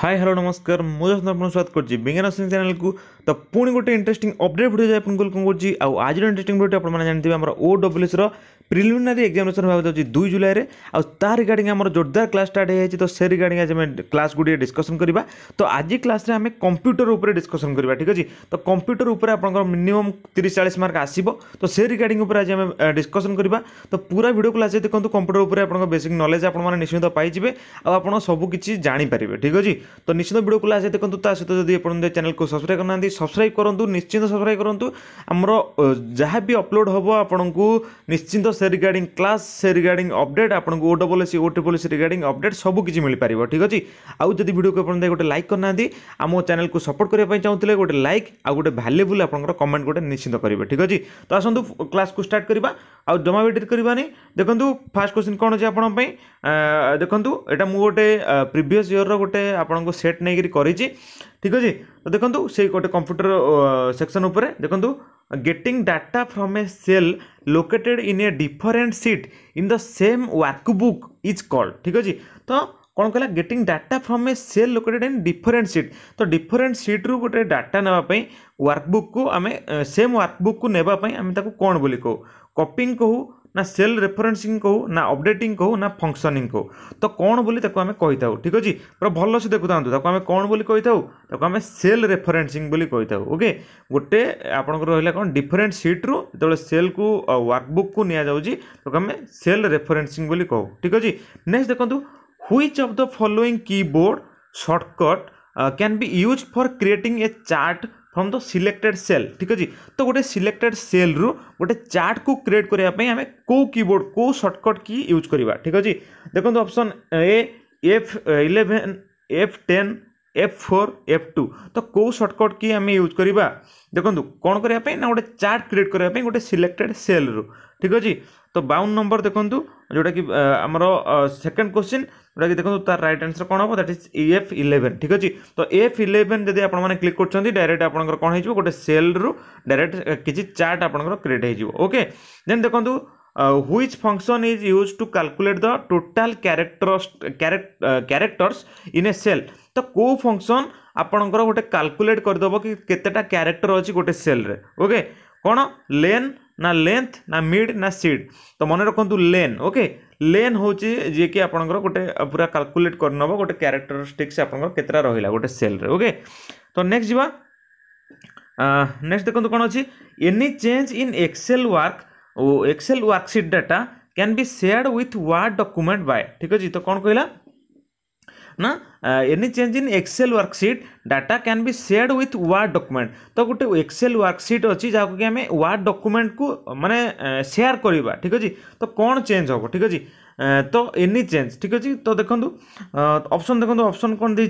high hello ନମସ୍କାର ମୁଁ ଯତ୍ନ ଆପଣଙ୍କୁ ସ୍ୱାଗତ କରୁଛି ବିଜ୍ଞାନ ସିଂ ଚ୍ୟାନେଲକୁ ତ ପୁଣି ଗୋଟେ ଇଣ୍ଟରେଷ୍ଟିଂ ଅପଡେଟ୍ ଭିଡ଼ିଓ ଆପଣଙ୍କୁ କଲ୍ କରୁଛି ଆଉ ଆଜିର ଇଣ୍ଟରେଷ୍ଟିଂ ଭିଡ଼ିଓ ଆପଣମାନେ ଜାଣିଥିବେ ଆମର ଓ ଡବ୍ଲ୍ୟୁଏସ୍ର ପ୍ରିଲିମିନାରୀ ଏକ୍ଜାମିନେସନ୍ ହେବାକୁ ଯାଉଛି ଦୁଇ ଜୁଲାଇରେ ଆଉ ତା ରିଗାର୍ଡ଼ିଂ ଆମର ଜୋରଦାର କ୍ଲାସ୍ ଷ୍ଟାର୍ଟ ହୋଇଯାଇଛି ତ ସେ ରିଗାର୍ଡ଼ିଂ ଆଜି ଆମେ କ୍ଲାସ୍ ଗୁଡ଼ିଏ ଡିସ୍କସନ୍ କରିବା ତ ଆଜି କ୍ଲାସ୍ରେ ଆମେ କମ୍ପ୍ୟୁଟର ଉପରେ ଡିସ୍କସନ୍ କରିବା ଠିକ୍ ଅଛି ତ କମ୍ପ୍ୟୁଟର ଉପରେ ଆପଣଙ୍କର ମିନିମମ୍ ତିରିଶ ଚାଳିଶ ମାର୍କ ଆସିବ ତ ସେ ରିଗାର୍ଡ଼ିଂ ଉପରେ ଆଜି ଆମେ ଡିସ୍କସନ୍ କରିବା ତ ପୁରା ଭିଡ଼ିଓ କ୍ଲାସ୍ ଦେଖନ୍ତୁ କମ୍ପ୍ୟୁଟର ଉପରେ ଆପଣଙ୍କ ବେସିକ୍ ନଲେଜ୍ ଆପଣମାନେ ନିଶ୍ଚିତ ପାଇଯିବେ ଆଉ ଆପଣ ସବୁ କିଛି ଜାଣିପାରିବେ ଠିକ୍ ଅଛି ତ ନିଶ୍ଚିତ ଭିଡ଼ିଓ କ୍ଲାସ୍ ଦେଖନ୍ତୁ ତା ସହିତ ଯଦି ଆପଣ ଚ୍ୟାନେଲ୍କୁ ସବସ୍କ୍ରାଇବ୍ କରୁନାହାନ୍ତି ସବସ୍କ୍ରାଇବ୍ କରନ୍ତୁ ନିଶ୍ଚିନ୍ତ ସବସ୍କ୍ରାଇବ୍ କରନ୍ତୁ ଆମର ଯାହା ବି ଅପଲୋଡ଼ ହେବ ଆପଣଙ୍କୁ ନିଶ୍ଚିନ୍ତ ସେ ରିଗାର୍ଡ଼ିଂ କ୍ଲାସ୍ ସେ ରିଗାର୍ଡ଼ିଂ ଅପଡ଼େଟ୍ ଆପଣଙ୍କୁ ଓ ଡବଲ୍ ଏସ୍ ଓ ଟ୍ରିପଲ୍ ଏସ୍ ରିଗାର୍ଡ଼ିଂ ଅପଡ଼େଟ୍ ସବୁ କିଛି ମିଳିପାରିବ ଠିକ୍ ଅଛି ଆଉ ଯଦି ଭିଡ଼ିଓକୁ ଆପଣ ଗୋଟେ ଲାଇକ୍ କରିନାହାନ୍ତି ଆମ ଚ୍ୟାନେଲକୁ ସପୋର୍ଟ କରିବା ପାଇଁ ଚାହୁଁଥିଲେ ଗୋଟେ ଲାଇକ୍ ଆଉ ଗୋଟେ ଭାଲ୍ୟୁବୁଲ୍ ଆପଣଙ୍କର କମେଣ୍ଟ ଗୋଟେ ନିଶ୍ଚିତ କରିବେ ଠିକ୍ ଅଛି ତ ଆସନ୍ତୁ କ୍ଲାସ୍କୁ ଷ୍ଟାର୍ଟ କରିବା ଆଉ ଜମା ୱେଟ୍ କରିବାନି ଦେଖନ୍ତୁ ଫାର୍ଷ୍ଟ କ୍ୱେଶ୍ଚିନ୍ କ'ଣ ଅଛି ଆପଣଙ୍କ ପାଇଁ ଦେଖନ୍ତୁ ଏଇଟା ମୁଁ ଗୋଟେ ପ୍ରିଭିୟସ୍ ଇୟର୍ର ଗୋଟେ ଆପଣଙ୍କୁ ସେଟ୍ ନେଇକରି କରିଛି ଠିକ୍ ଅଛି ତ ଦେଖନ୍ତୁ ସେଇ ଗୋଟେ କମ୍ପ୍ୟୁଟର ସେକ୍ସନ୍ ଉପରେ ଦେଖନ୍ତୁ getting data from a cell located in a different sheet in the same workbook is called ঠিক ଅଛି ତ କ'ଣ କହିଲା getting data from a cell located in different sheet ତ ଡିଫରେଣ୍ଟ ସିଟ୍ରୁ ଗୋଟେ ଡାଟା ନେବା ପାଇଁ ୱାର୍କବୁକ୍କୁ ଆମେ ସେମ୍ ୱାର୍କବୁକ୍କୁ ନେବା ପାଇଁ ଆମେ ତାକୁ କ'ଣ ବୋଲି କହୁ କପିଂ କହୁ ना ସେଲ୍ ରେଫରେନ୍ସିଂ କହୁ ନା ଅପଡ଼େଟିଂ କହୁ ନା ଫଙ୍କସନିଂ କହୁ ତ କ'ଣ ବୋଲି ତାକୁ ଆମେ କହିଥାଉ ଠିକ୍ ଅଛି ପୁରା ଭଲସେ ଦେଖୁଥାନ୍ତୁ ତାକୁ ଆମେ କ'ଣ ବୋଲି କହିଥାଉ ତାକୁ ଆମେ ସେଲ୍ ରେଫରେନ୍ସିଂ ବୋଲି କହିଥାଉ ଓକେ ଗୋଟେ ଆପଣଙ୍କର ରହିଲା କ'ଣ ଡିଫରେଣ୍ଟ ସିଟ୍ରୁ ଯେତେବେଳେ ସେଲ୍କୁ ୱାର୍କବୁକ୍କୁ ନିଆଯାଉଛି ତାକୁ ଆମେ ସେଲ୍ ରେଫରେନ୍ସିଂ ବୋଲି କହୁ ଠିକ୍ ଅଛି ନେକ୍ସଟ ଦେଖନ୍ତୁ which of the following keyboard shortcut can be use for creating a chart from the selected cell ଠିକ୍ ଅଛି ତ ଗୋଟେ ସିଲେକ୍ଟେଡ୍ ସେଲ୍ରୁ ଗୋଟେ ଚାର୍ଟକୁ କ୍ରିଏଟ୍ କରିବା ପାଇଁ ଆମେ କେଉଁ କିବୋର୍ଡ଼ କେଉଁ ସର୍ଟକଟ୍ କି ୟୁଜ୍ କରିବା ଠିକ୍ ଅଛି ଦେଖନ୍ତୁ option A F eleven F ten F four F two তো কেউ সর্টকট কি আমি ইউজ করা দেখুন কোণ করা না গোটে চার্ট ক্রিয়েট করা গোটে সিলেক্টেড সেলু ঠিক আছে ତ ବାଉନ ନମ୍ବର ଦେଖନ୍ତୁ ଯେଉଁଟାକି ଆମର ସେକେଣ୍ଡ କ୍ୱେଶ୍ଚିନ୍ ଯେଉଁଟାକି ଦେଖନ୍ତୁ ତାର ରାଇଟ୍ ଆନ୍ସର କ'ଣ ହେବ ଦ୍ୟାଟ୍ ଇଜ୍ ଏଫ୍ ଇଲେଭେନ୍ ଠିକ୍ ଅଛି ତ ଏଫ୍ ଇଲେଭେନ୍ ଯଦି ଆପଣମାନେ କ୍ଲିକ୍ କରୁଛନ୍ତି ଡାଇରେକ୍ଟ ଆପଣଙ୍କର କ'ଣ ହେଇଯିବ ଗୋଟେ ସେଲ୍ରୁ ଡାଇରେକ୍ଟ କିଛି ଚାର୍ଟ ଆପଣଙ୍କର କ୍ରିଏଟ୍ ହେଇଯିବ ଓକେ ଦେନ୍ ଦେଖନ୍ତୁ which function is used to calculate the total characters characters in a cell ତ କେଉଁ ଫଙ୍କସନ୍ ଆପଣଙ୍କର ଗୋଟେ କାଲକୁଲେଟ୍ କରିଦେବ କି କେତେଟା କ୍ୟାରେକ୍ଟର ଅଛି ଗୋଟେ ସେଲ୍ରେ ଓକେ କ'ଣ ଲେନ୍ না লেন্থ না ମିଡ୍ ନା ସିଡ୍ ତ ମନେ ରଖନ୍ତୁ ଲେନ୍ ଓକେ ଲେନ୍ ହେଉଛି ଯିଏକି ଆପଣଙ୍କର ଗୋଟେ ପୁରା କାଲକୁଲେଟ୍ କରିନେବ ଗୋଟେ କ୍ୟାରେକ୍ଟରିଷ୍ଟିକ୍ସ ଆପଣଙ୍କର କେତେଟା ରହିଲା ଗୋଟେ ସେଲ୍ରେ ଓକେ ତ ନେକ୍ସଟ ଯିବା ନେକ୍ସଟ ଦେଖନ୍ତୁ କ'ଣ ଅଛି any change in Excel work ଓ Excel worksheet data can be shared with Word document by ଠିକ୍ ଅଛି ତ କ'ଣ କହିଲା ना any change in Excel worksheet data can be shared with Word document तो गोटे एक्सेल वर्कसीट अच्छी जहाँ कि आम वार्ड डॉक्यूमेंट को मैंने सेयर करवा ठीक अच्छे तो कौन चेंज हम ठीक अच्छे तो एनी चेंज ठीक अच्छे तो देखो ऑप्शन देखो ऑप्शन कौन दे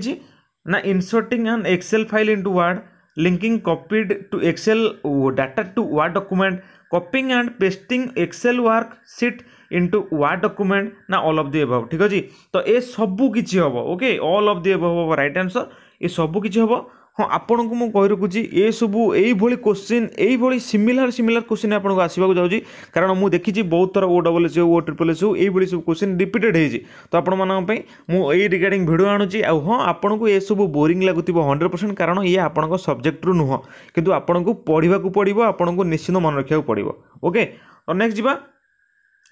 ना inserting and Excel file into Word linking copied to Excel data to Word document copying and pasting Excel worksheet into Word document না অল অফ দি এভব ঠিক আছে তো এ সবু কিছু হব ওকে অল অফ দি এভব হব রাইট আনসর এ সবু কিছু হব ହଁ ଆପଣଙ୍କୁ ମୁଁ କହି ରଖୁଛି ଏସବୁ ଏଇଭଳି କୋଶ୍ଚିନ୍ ଏଇଭଳି ସିମିଲାର ସିମିଲାର କୋଶ୍ଚିନ୍ ଆପଣଙ୍କୁ ଆସିବାକୁ ଯାଉଛି କାରଣ ମୁଁ ଦେଖିଛି ବହୁତ ଥର ଓ ଡବଲ୍ ଏସ୍ ହେଉ ଓ ଟ୍ରିପଲ୍ ଏସ୍ ହେଉ ଏଇଭଳି ସବୁ କୋଶ୍ଚିନ୍ ରିପିଟେଡ଼୍ ହେଇଛି ତ ଆପଣମାନଙ୍କ ପାଇଁ ମୁଁ ଏଇ ରିଗାର୍ଡ଼ିଂ ଭିଡ଼ିଓ ଆଣୁଛି ଆଉ ହଁ ଆପଣଙ୍କୁ ଏସବୁ ବୋରିଂ ଲାଗୁଥିବ ହଣ୍ଡ୍ରେଡ଼ ପରସେଣ୍ଟ କାରଣ ଇଏ ଆପଣଙ୍କ ସବଜେକ୍ଟରୁ ନୁହଁ କିନ୍ତୁ ଆପଣଙ୍କୁ ପଢ଼ିବାକୁ ପଡ଼ିବ ଆପଣଙ୍କୁ ନିଶ୍ଚିନ୍ତ ମନେ ରଖିବାକୁ ପଡ଼ିବ ଓକେ ନେକ୍ସଟ ଯିବା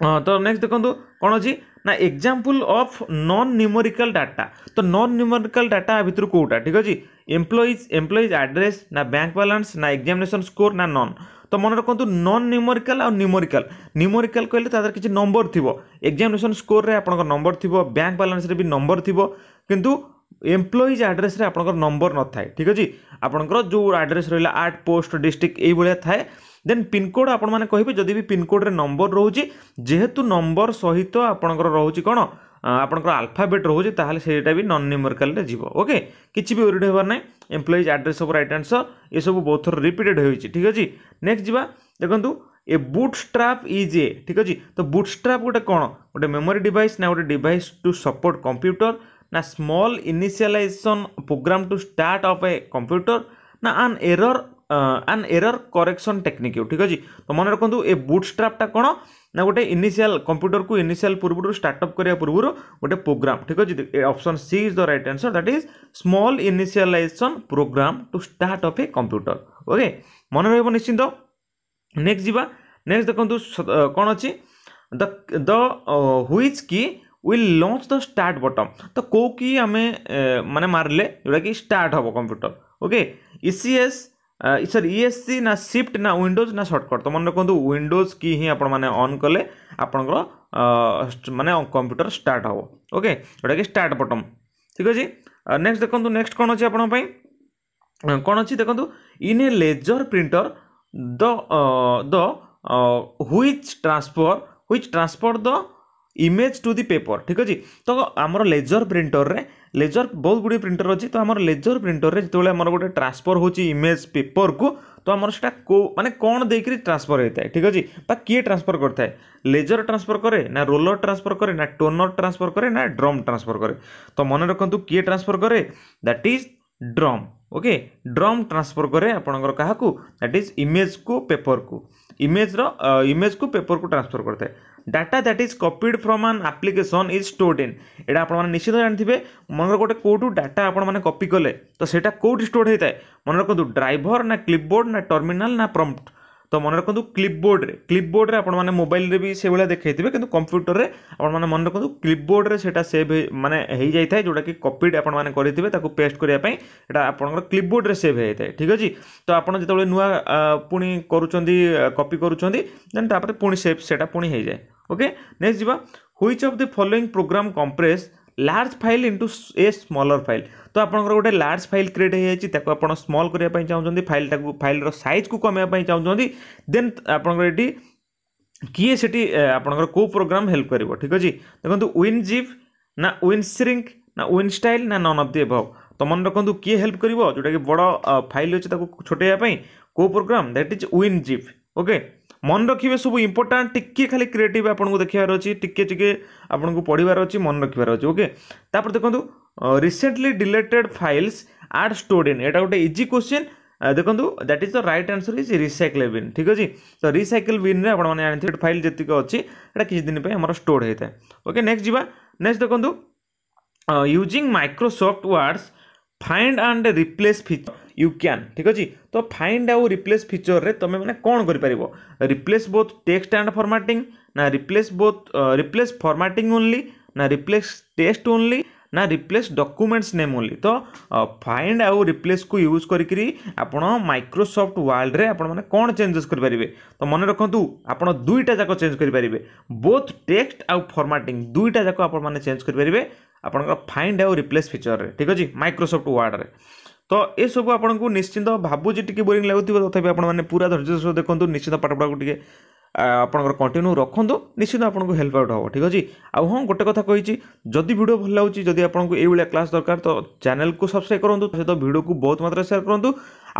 ତ ନେକ୍ସଟ ଦେଖନ୍ତୁ କ'ଣ ଅଛି ନା example of non numerical data ତ ନନ୍ ନ୍ୟୁମରିକାଲ୍ ଡାଟା ଆ ଭିତରୁ କେଉଁଟା ଠିକ୍ ଅଛି ଏମ୍ପ୍ଲଇଜ୍ ଏମ୍ପ୍ଲଇଜ୍ ଆଡ୍ରେସ୍ ନା ବ୍ୟାଙ୍କ ବାଲାନ୍ସ ନା ଏକ୍ଜାମିନେସନ୍ ସ୍କୋର୍ ନା ନନ୍ ତ ମନେ ରଖନ୍ତୁ ନନ୍ ନ୍ୟୁମରିକାଲ୍ ଆଉ ନ୍ୟୁମରିକାଲ୍ ନ୍ୟୁମରିକାଲ୍ କହିଲେ ତା ଦେହରେ କିଛି ନମ୍ବର ଥିବ ଏକ୍ଜାମିନେସନ୍ ସ୍କୋର୍ରେ ଆପଣଙ୍କର ନମ୍ବର ଥିବ ବ୍ୟାଙ୍କ ବାଲାନ୍ସରେ ବି ନମ୍ବର ଥିବ କିନ୍ତୁ ଏମ୍ପ୍ଲଇଜ୍ ଆଡ୍ରେସ୍ରେ ଆପଣଙ୍କର ନମ୍ବର ନଥାଏ ଠିକ୍ ଅଛି ଆପଣଙ୍କର ଯେଉଁ ଆଡ୍ରେସ୍ ରହିଲା ଆର୍ଟ ପୋଷ୍ଟ ଡିଷ୍ଟ୍ରିକ୍ଟ ଏଇଭଳିଆ ଥାଏ ଦେନ୍ ପିନ୍କୋଡ଼୍ ଆପଣମାନେ କହିବେ ଯଦି ବି ପିନ୍କୋଡ଼୍ରେ ନମ୍ବର ରହୁଛି ଯେହେତୁ ନମ୍ବର ସହିତ ଆପଣଙ୍କର ରହୁଛି କ'ଣ ଆପଣଙ୍କର ଆଲଫାବେଟ୍ ରହୁଛି ତାହେଲେ ସେଇଟା ବି ନନ୍ ନ୍ୟୁମରିକାଲ୍ରେ ଯିବ ଓକେ କିଛି ବି ୱରିଡ଼୍ ହେବାର ନାହିଁ ଏମ୍ପ୍ଲଇଜ୍ ଆଡ୍ରେସ୍ ସବୁ ରାଇଟ୍ ଆନ୍ସର୍ ଏସବୁ ବହୁତ ଥର ରିପିଟେଡ଼୍ ହୋଇଛି ଠିକ୍ ଅଛି ନେକ୍ସଟ୍ ଯିବା ଦେଖନ୍ତୁ a bootstrap is a ଠିକ୍ ଅଛି ତ ବୁଟ୍ ଷ୍ଟ୍ରାପ୍ ଗୋଟେ କ'ଣ ଗୋଟେ ମେମୋରି ଡିଭାଇସ୍ ନା ଗୋଟେ ଡିଭାଇସ୍ ଟୁ ସପୋର୍ଟ କମ୍ପ୍ୟୁଟର ନା small initialization program to start of a computer ନା ଆନ୍ ଏରର୍ ଆନ୍ ଏରର୍ କରେକ୍ସନ୍ ଟେକ୍ନିକ୍ ଠିକ୍ ଅଛି ତ ମନେ ରଖନ୍ତୁ ଏ ବୁଟ୍ ଷ୍ଟ୍ରାପ୍ଟା କ'ଣ ନା ଗୋଟେ ଇନିସିଆଲ୍ କମ୍ପ୍ୟୁଟରକୁ ଇନିସିଆଲ୍ ପୂର୍ବରୁ ଷ୍ଟାର୍ଟଅପ୍ କରିବା ପୂର୍ବରୁ ଗୋଟେ ପ୍ରୋଗ୍ରାମ୍ ଠିକ୍ ଅଛି option C is the right answer that is small initialization program to start of a computer okay ମନେ ରହିବ ନିଶ୍ଚିନ୍ତ ନେକ୍ସଟ ଯିବା ନେକ୍ସଟ ଦେଖନ୍ତୁ କ'ଣ ଅଛି the the which key will launch the start button ତ କେଉଁ କି ଆମେ ମାନେ ମାରିଲେ ଯେଉଁଟାକି ଷ୍ଟାର୍ଟ ହେବ computer okay ESC sir ESC ना सिफ्ट ना विंडोज ना सर्टकट तो मन रखु विंडोज की ही आपण मैंने अन् कले आपण मानने कंप्यूटर स्टार्ट हम ओके जोटा कि स्टार्ट बटन ठीक अच्छे नेक्स्ट देखो नेक्स्ट कौन अच्छे आपण कौन अच्छी देखो in a laser printer the the which transfer which transfer the image to the paper ଠିକ୍ ଅଛି ତ ଆମର ଲେଜର୍ ପ୍ରିଣ୍ଟର୍ରେ ଲେଜର୍ ବହୁତ ଗୁଡ଼ିଏ ପ୍ରିଣ୍ଟର୍ ଅଛି ତ ଆମର ଲେଜର୍ ପ୍ରିଣ୍ଟର୍ରେ ଯେତେବେଳେ ଆମର ଗୋଟେ ଟ୍ରାନ୍ସଫର୍ ହେଉଛି ଇମେଜ୍ ପେପର୍କୁ ତ ଆମର ସେଇଟା କେଉଁ ମାନେ କ'ଣ ଦେଇକରି ଟ୍ରାନ୍ସଫର୍ ହୋଇଥାଏ ଠିକ୍ ଅଛି ବା କିଏ ଟ୍ରାନ୍ସଫର୍ କରିଥାଏ ଲେଜର୍ ଟ୍ରାନ୍ସଫର୍ କରେ ନା ରୋଲର୍ ଟ୍ରାନ୍ସଫର୍ କରେ ନା ଟୋନର୍ ଟ୍ରାନ୍ସଫର୍ କରେ ନା ଡ୍ରମ୍ ଟ୍ରାନ୍ସଫର୍ କରେ ତ ମନେ ରଖନ୍ତୁ କିଏ ଟ୍ରାନ୍ସଫର୍ କରେ that is drum okay drum transfer କରେ ଆପଣଙ୍କର କାହାକୁ ଦ୍ୟାଟ୍ ଇଜ୍ ଇମେଜ୍କୁ ପେପର୍କୁ ଇମେଜ୍ର ଇମେଜ୍କୁ ପେପର୍କୁ ଟ୍ରାନ୍ସଫର୍ କରିଥାଏ data that is copied from an application is stored in ଏଇଟା ଆପଣମାନେ ନିଶ୍ଚିତ ଜାଣିଥିବେ ମନେକର ଗୋଟେ କେଉଁଠୁ ଡାଟା ଆପଣମାନେ କପି କଲେ ତ ସେଇଟା କେଉଁଠି ଷ୍ଟୋର୍ଡ଼ ହେଇଥାଏ ମନେ ରଖନ୍ତୁ ଡ୍ରାଇଭର ନା କ୍ଲିପବୋର୍ଡ଼ ନା ଟର୍ମିନାଲ୍ ନା ପ୍ରମ୍ପ୍ଟ ତ ମନେ ରଖନ୍ତୁ କ୍ଲିପବୋର୍ଡ଼ରେ କ୍ଲିପବୋର୍ଡ଼ରେ ଆପଣମାନେ ମୋବାଇଲରେ ବି ସେଭଳିଆ ଦେଖାଇଥିବେ କିନ୍ତୁ କମ୍ପ୍ୟୁଟରରେ ଆପଣମାନେ ମନେ ରଖନ୍ତୁ କ୍ଲିପବୋର୍ଡ଼ରେ ସେଇଟା ସେଭ୍ ମାନେ ହେଇଯାଇଥାଏ ଯେଉଁଟାକି କପିଡ଼ ଆପଣମାନେ କରିଥିବେ ତାକୁ ପେଷ୍ଟ କରିବା ପାଇଁ ଏଇଟା ଆପଣଙ୍କର କ୍ଲିପବୋର୍ଡ଼ରେ ସେଭ୍ ହେଇଯାଇଥାଏ ଠିକ୍ ଅଛି ତ ଆପଣ ଯେତେବେଳେ ନୂଆ ପୁଣି କରୁଛନ୍ତି କପି କରୁଛନ୍ତି ଦେନ୍ ତାପରେ ପୁଣି ସେଭ୍ ସେଇଟା ପୁଣି ହେଇଯାଏ ओके नेक्स्ट जीवा which of the following program compress large file into a smaller file तो ଆପଣଙ୍କର ଗୋଟେ ଲାର୍ଜ ଫାଇଲ୍ କ୍ରିଏଟ୍ ହୋଇଯାଇଛି ତାକୁ ଆପଣ ସ୍ମଲ୍ କରିବା ପାଇଁ ଚାହୁଁଛନ୍ତି ଫାଇଲ୍ଟାକୁ ଫାଇଲ୍ର ସାଇଜ୍କୁ କମେଇବା ପାଇଁ ଚାହୁଁଛନ୍ତି ଦେନ୍ ଆପଣଙ୍କର ଏଠି କିଏ ସେଠି ଆପଣଙ୍କର କେଉଁ ପ୍ରୋଗ୍ରାମ୍ ହେଲ୍ପ କରିବ ଠିକ୍ ଅଛି ଦେଖନ୍ତୁ ୱିନ୍ ଜିପ୍ ନା ୱିନ୍ ସ୍ରିଙ୍କ୍ ନା ୱିନ୍ ଷ୍ଟାଇଲ୍ ନା ନନ୍ ଅଫ୍ ଦି ଏଭଭ ତ ମନେ ରଖନ୍ତୁ କିଏ ହେଲ୍ପ କରିବ ଯେଉଁଟାକି ବଡ଼ ଫାଇଲ୍ ଅଛି ତାକୁ ଛୋଟେଇବା ପାଇଁ କେଉଁ program that is WinZip okay ମନେ ରଖିବେ ସବୁ ଇମ୍ପୋର୍ଟାଣ୍ଟ ଟିକେ ଖାଲି କ୍ରିଏଟିଭ୍ ଆପଣଙ୍କୁ ଦେଖିବାର ଅଛି ଟିକେ ଟିକେ ଆପଣଙ୍କୁ ପଢ଼ିବାର ଅଛି ମନେ ରଖିବାର ଅଛି ଓକେ ତାପରେ ଦେଖନ୍ତୁ recently deleted files are stored in ଏଇଟା ଗୋଟେ ଇଜି କ୍ୱେଶ୍ଚିନ୍ ଦେଖନ୍ତୁ that is the right answer is recycle bin ଠିକ୍ ଅଛି ତ ରିସାଇକେଲ୍ ବିନ୍ରେ ଆପଣମାନେ ଜାଣିଥିବେ ଫାଇଲ୍ ଯେତିକି ଅଛି ଏଇଟା କିଛି ଦିନ ପାଇଁ ଆମର ଷ୍ଟୋର୍ଡ ହେଇଥାଏ ଓକେ ନେକ୍ସଟ ଯିବା ନେକ୍ସଟ ଦେଖନ୍ତୁ using Microsoft Word's find and replace feature you can ଠିକ୍ ଅଛି ତ ଫାଇଣ୍ଡ ଆଉ ରିପ୍ଲେସ୍ ଫିଚର୍ରେ ତୁମେମାନେ କ'ଣ କରିପାରିବ replace both text and formatting ନା replace both replace formatting only ନା ରିପ୍ଲେସ୍ ଟେକ୍ସଟ ଓନ୍ଲି ନା ରିପ୍ଲେସ୍ ଡକୁମେଣ୍ଟସ୍ ନେମ୍ ଓନ୍ଲି ତ ଫାଇଣ୍ଡ ଆଉ ରିପ୍ଲେସ୍କୁ ୟୁଜ୍ କରିକିରି ଆପଣ ମାଇକ୍ରୋସଫ୍ଟ ୱାର୍ଲଡ଼ରେ ଆପଣମାନେ କ'ଣ ଚେଞ୍ଜେସ୍ କରିପାରିବେ ତ ମନେ ରଖନ୍ତୁ ଆପଣ ଦୁଇଟା ଯାକ ଚେଞ୍ଜ କରିପାରିବେ ବୋଥ୍ ଟେକ୍ସଟ ଆଉ ଫର୍ମାଟିଂ ଦୁଇଟା ଯାକ ଆପଣମାନେ ଚେଞ୍ଜ କରିପାରିବେ ଆପଣଙ୍କର ଫାଇଣ୍ଡ ଆଉ ରିପ୍ଲେସ୍ ଫିଚର୍ରେ ଠିକ୍ ଅଛି ମାଇକ୍ରୋସଫ୍ଟ ୱାର୍ଡ଼ରେ ତ ଏସବୁ ଆପଣଙ୍କୁ ନିଶ୍ଚିନ୍ତ ଭାବୁଛି ଟିକେ ବୋରିଂ ଲାଗୁଥିବ ତଥାପି ଆପଣମାନେ ପୁରା ଧୈର୍ଯ୍ୟ ସହ ଦେଖନ୍ତୁ ନିଶ୍ଚିନ୍ତ ପାଠପଢ଼ାକୁ ଟିକେ ଆପଣଙ୍କର କଣ୍ଟିନ୍ୟୁ ରଖନ୍ତୁ ନିଶ୍ଚିନ୍ତ ଆପଣଙ୍କୁ ହେଲ୍ପ ଆଉଟ୍ ହେବ ଠିକ୍ ଅଛି ଆଉ ହଁ ଗୋଟେ କଥା କହିଛି ଯଦି ଭିଡ଼ିଓ ଭଲ ଲାଗୁଛି ଯଦି ଆପଣଙ୍କୁ ଏଇଭଳିଆ କ୍ଲାସ୍ ଦରକାର ତ ଚ୍ୟାନେଲ୍କୁ ସବସ୍କ୍ରାଇବ୍ କରନ୍ତୁ ସହିତ ଭିଡ଼ିଓକୁ ବହୁତ ମାତ୍ରାରେ ସେୟାର୍ କରନ୍ତୁ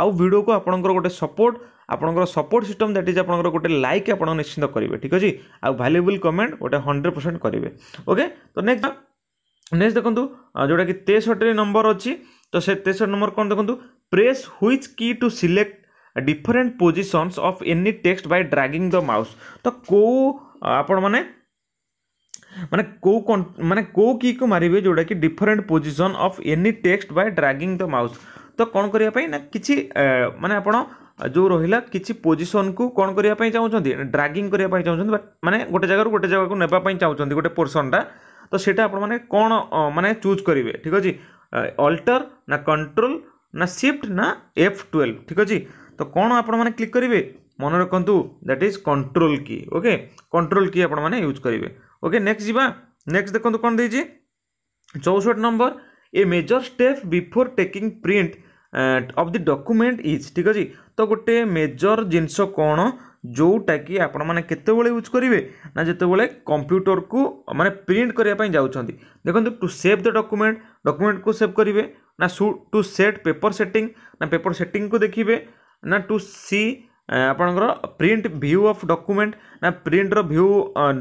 ଆଉ ଭିଡ଼ିଓକୁ ଆପଣଙ୍କର ଗୋଟେ ସପୋର୍ଟ ଆପଣଙ୍କର ସପୋର୍ଟ ସିଷ୍ଟମ୍ ଦ୍ୟାଟ୍ ଇଜ୍ ଆପଣଙ୍କର ଗୋଟେ ଲାଇକ୍ ଆପଣ ନିଶ୍ଚିନ୍ତ କରିବେ ଠିକ୍ ଅଛି ଆଉ ଭାଲ୍ୟୁବୁଲ୍ କମେଣ୍ଟ ଗୋଟେ ହଣ୍ଡ୍ରେଡ଼୍ ପରସେଣ୍ଟ କରିବେ ଓକେ ତ ନେକ୍ସଟ୍ ନେକ୍ସଟ୍ ଦେଖନ୍ତୁ ଯେଉଁଟାକି ତେଷଠି ନମ୍ବର ଅଛି ତ ସେ ତେଷଠି ନମ୍ବର କ'ଣ ଦେଖନ୍ତୁ press which key to select different positions of any text by dragging the mouse ତ କେଉଁ ଆପଣମାନେ ମାନେ କେଉଁ ମାନେ କେଉଁ କିକୁ ମାରିବେ ଯେଉଁଟାକି different position of any text by dragging the mouse ତ କ'ଣ କରିବା ପାଇଁ ନା କିଛି ମାନେ ଆପଣ ଯେଉଁ ରହିଲା କିଛି ପୋଜିସନ୍କୁ କ'ଣ କରିବା ପାଇଁ ଚାହୁଁଛନ୍ତି ଡ୍ରାଗିଂ କରିବା ପାଇଁ ଚାହୁଁଛନ୍ତି ବା ମାନେ ଗୋଟେ ଜାଗାରୁ ଗୋଟେ ଜାଗାକୁ ନେବା ପାଇଁ ଚାହୁଁଛନ୍ତି ଗୋଟେ ପୋର୍ସନ୍ଟା ତ ସେଇଟା ଆପଣମାନେ କ'ଣ ମାନେ ଚୁଜ୍ କରିବେ ଠିକ୍ ଅଛି ଅଲ୍ଟର ନା କଣ୍ଟ୍ରୋଲ ନା ସିଫ୍ଟ ନା ଏଫ୍ ଟୁଏଲ୍ଭ ଠିକ୍ ଅଛି ତ କ'ଣ ଆପଣମାନେ କ୍ଲିକ୍ କରିବେ ମନେ ରଖନ୍ତୁ that is control key okay control key ଆପଣମାନେ ୟୁଜ୍ କରିବେ ଓକେ ନେକ୍ସଟ ଯିବା ନେକ୍ସଟ ଦେଖନ୍ତୁ କ'ଣ ଦେଇଛି ଚଉଷଠି number a major step before taking print of the document is ଠିକ୍ ଅଛି ତ ଗୋଟେ ମେଜର ଜିନିଷ କ'ଣ जोटा कि आपण मैंने केतज करेंगे ना जितेबाद कंप्यूटर को मानते प्रिंट करने जाऊँ देखो to save the document document को सेव करेंगे ना टू सेट पेपर सेटिंग ना पेपर सेटिंग को देखिए ना टू सी आपण प्रिंट भ्यू ऑफ डॉक्यूमेंट ना प्रिंटर भ्यू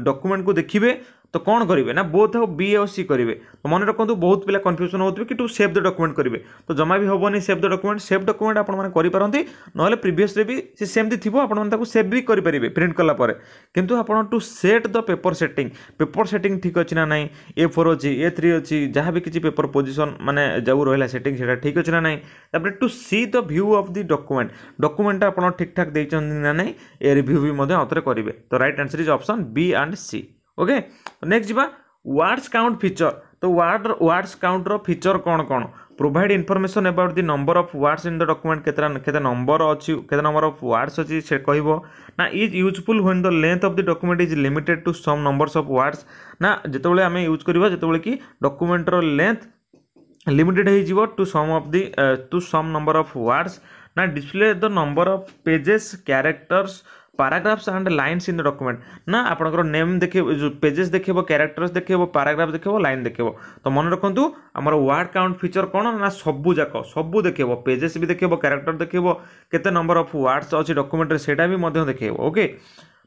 डॉक्यूमेंट को देखिए ତ କ'ଣ କରିବେ ନା ବୋଥ ଆଉ ବି ଓ ସି କରିବେ ତ ମନେ ରଖନ୍ତୁ ବହୁତ ପିଲା କନଫ୍ୟୁଜନ୍ ହେଉଥିବେ କି ଟୁ ସେଭ୍ ଦ ଡକୁମେଣ୍ଟ କରିବେ ତ ଜମା ବି ହେବନି save the document save document ଆପଣମାନେ କରିପାରନ୍ତି ନହେଲେ ପ୍ରିଭିୟସ୍ରେ ବି ସେ ସେମିତି ଥିବ ଆପଣମାନେ ତାକୁ ସେଭ୍ ବି କରିପାରିବେ ପ୍ରିଣ୍ଟ କଲା ପରେ କିନ୍ତୁ ଆପଣ to set the paper setting paper setting ଠିକ୍ ଅଛି ନା ନାହିଁ ଏ ଫୋର୍ ଅଛି ଏ ଥ୍ରୀ ଅଛି ଯାହା ବି କିଛି ପେପର୍ ପୋଜିସନ୍ ମାନେ ଯେଉଁ ରହିଲା ସେଟିଂ ସେଇଟା ଠିକ୍ ଅଛି ନା ନାହିଁ ତାପରେ to see the view of the document ଡକୁମେଣ୍ଟଟା ଆପଣ ଠିକ୍ ଠାକ୍ ଦେଇଛନ୍ତି ନା ନାହିଁ ଏ ରିଭ୍ୟୁ ବି ମଧ୍ୟ ଆଉ ଥରେ କରିବେ ତ right answer is option B and C okay next ଯିବା ୱାର୍ଡ଼ସ୍ କାଉଣ୍ଟ ଫିଚର ତ ୱାର୍ଡ଼ର ୱାର୍ଡ଼ସ୍ କାଉଣ୍ଟର ଫିଚର କ'ଣ କ'ଣ provide information about the number of words in the document କେତେଟା କେତେ ନମ୍ବର ଅଛି କେତେ ନମ୍ବର ଅଫ୍ ୱାର୍ଡ଼ସ୍ ଅଛି ସେ କହିବ ନା is useful when the length of the document is limited to some numbers of words ନା ଯେତେବେଳେ ଆମେ ୟୁଜ୍ କରିବା ଯେତେବେଳେ କି ଡକୁମେଣ୍ଟର ଲେନ୍ଥ ଲିମିଟେଡ୍ ହେଇଯିବ to some of the to some number of words ନା display the number of pages characters paragraphs and lines in the document ନା ଆପଣଙ୍କର ନେମ୍ ଦେଖେଇବ ଯେଉଁ ପେଜେସ୍ ଦେଖେଇବ କ୍ୟାରେକ୍ଟର୍ସ ଦେଖେଇବ ପାରାଗ୍ରାଫ୍ ଦେଖେଇବ ଲାଇନ୍ ଦେଖେଇବ ତ ମନେ ରଖନ୍ତୁ ଆମର ୱାର୍ଡ଼ କାଉଣ୍ଟ ଫିଚର୍ କ'ଣ ନା ସବୁ ଯାକ ସବୁ ଦେଖେଇବ ପେଜେସ୍ ବି ଦେଖେଇବ କ୍ୟାରେକ୍ଟର ଦେଖେଇବ କେତେ ନମ୍ବର ଅଫ୍ ୱାର୍ଡ଼ସ୍ ଅଛି ଡକୁମେଣ୍ଟରେ ସେଇଟା ବି ମଧ୍ୟ ଦେଖେଇବ ଓକେ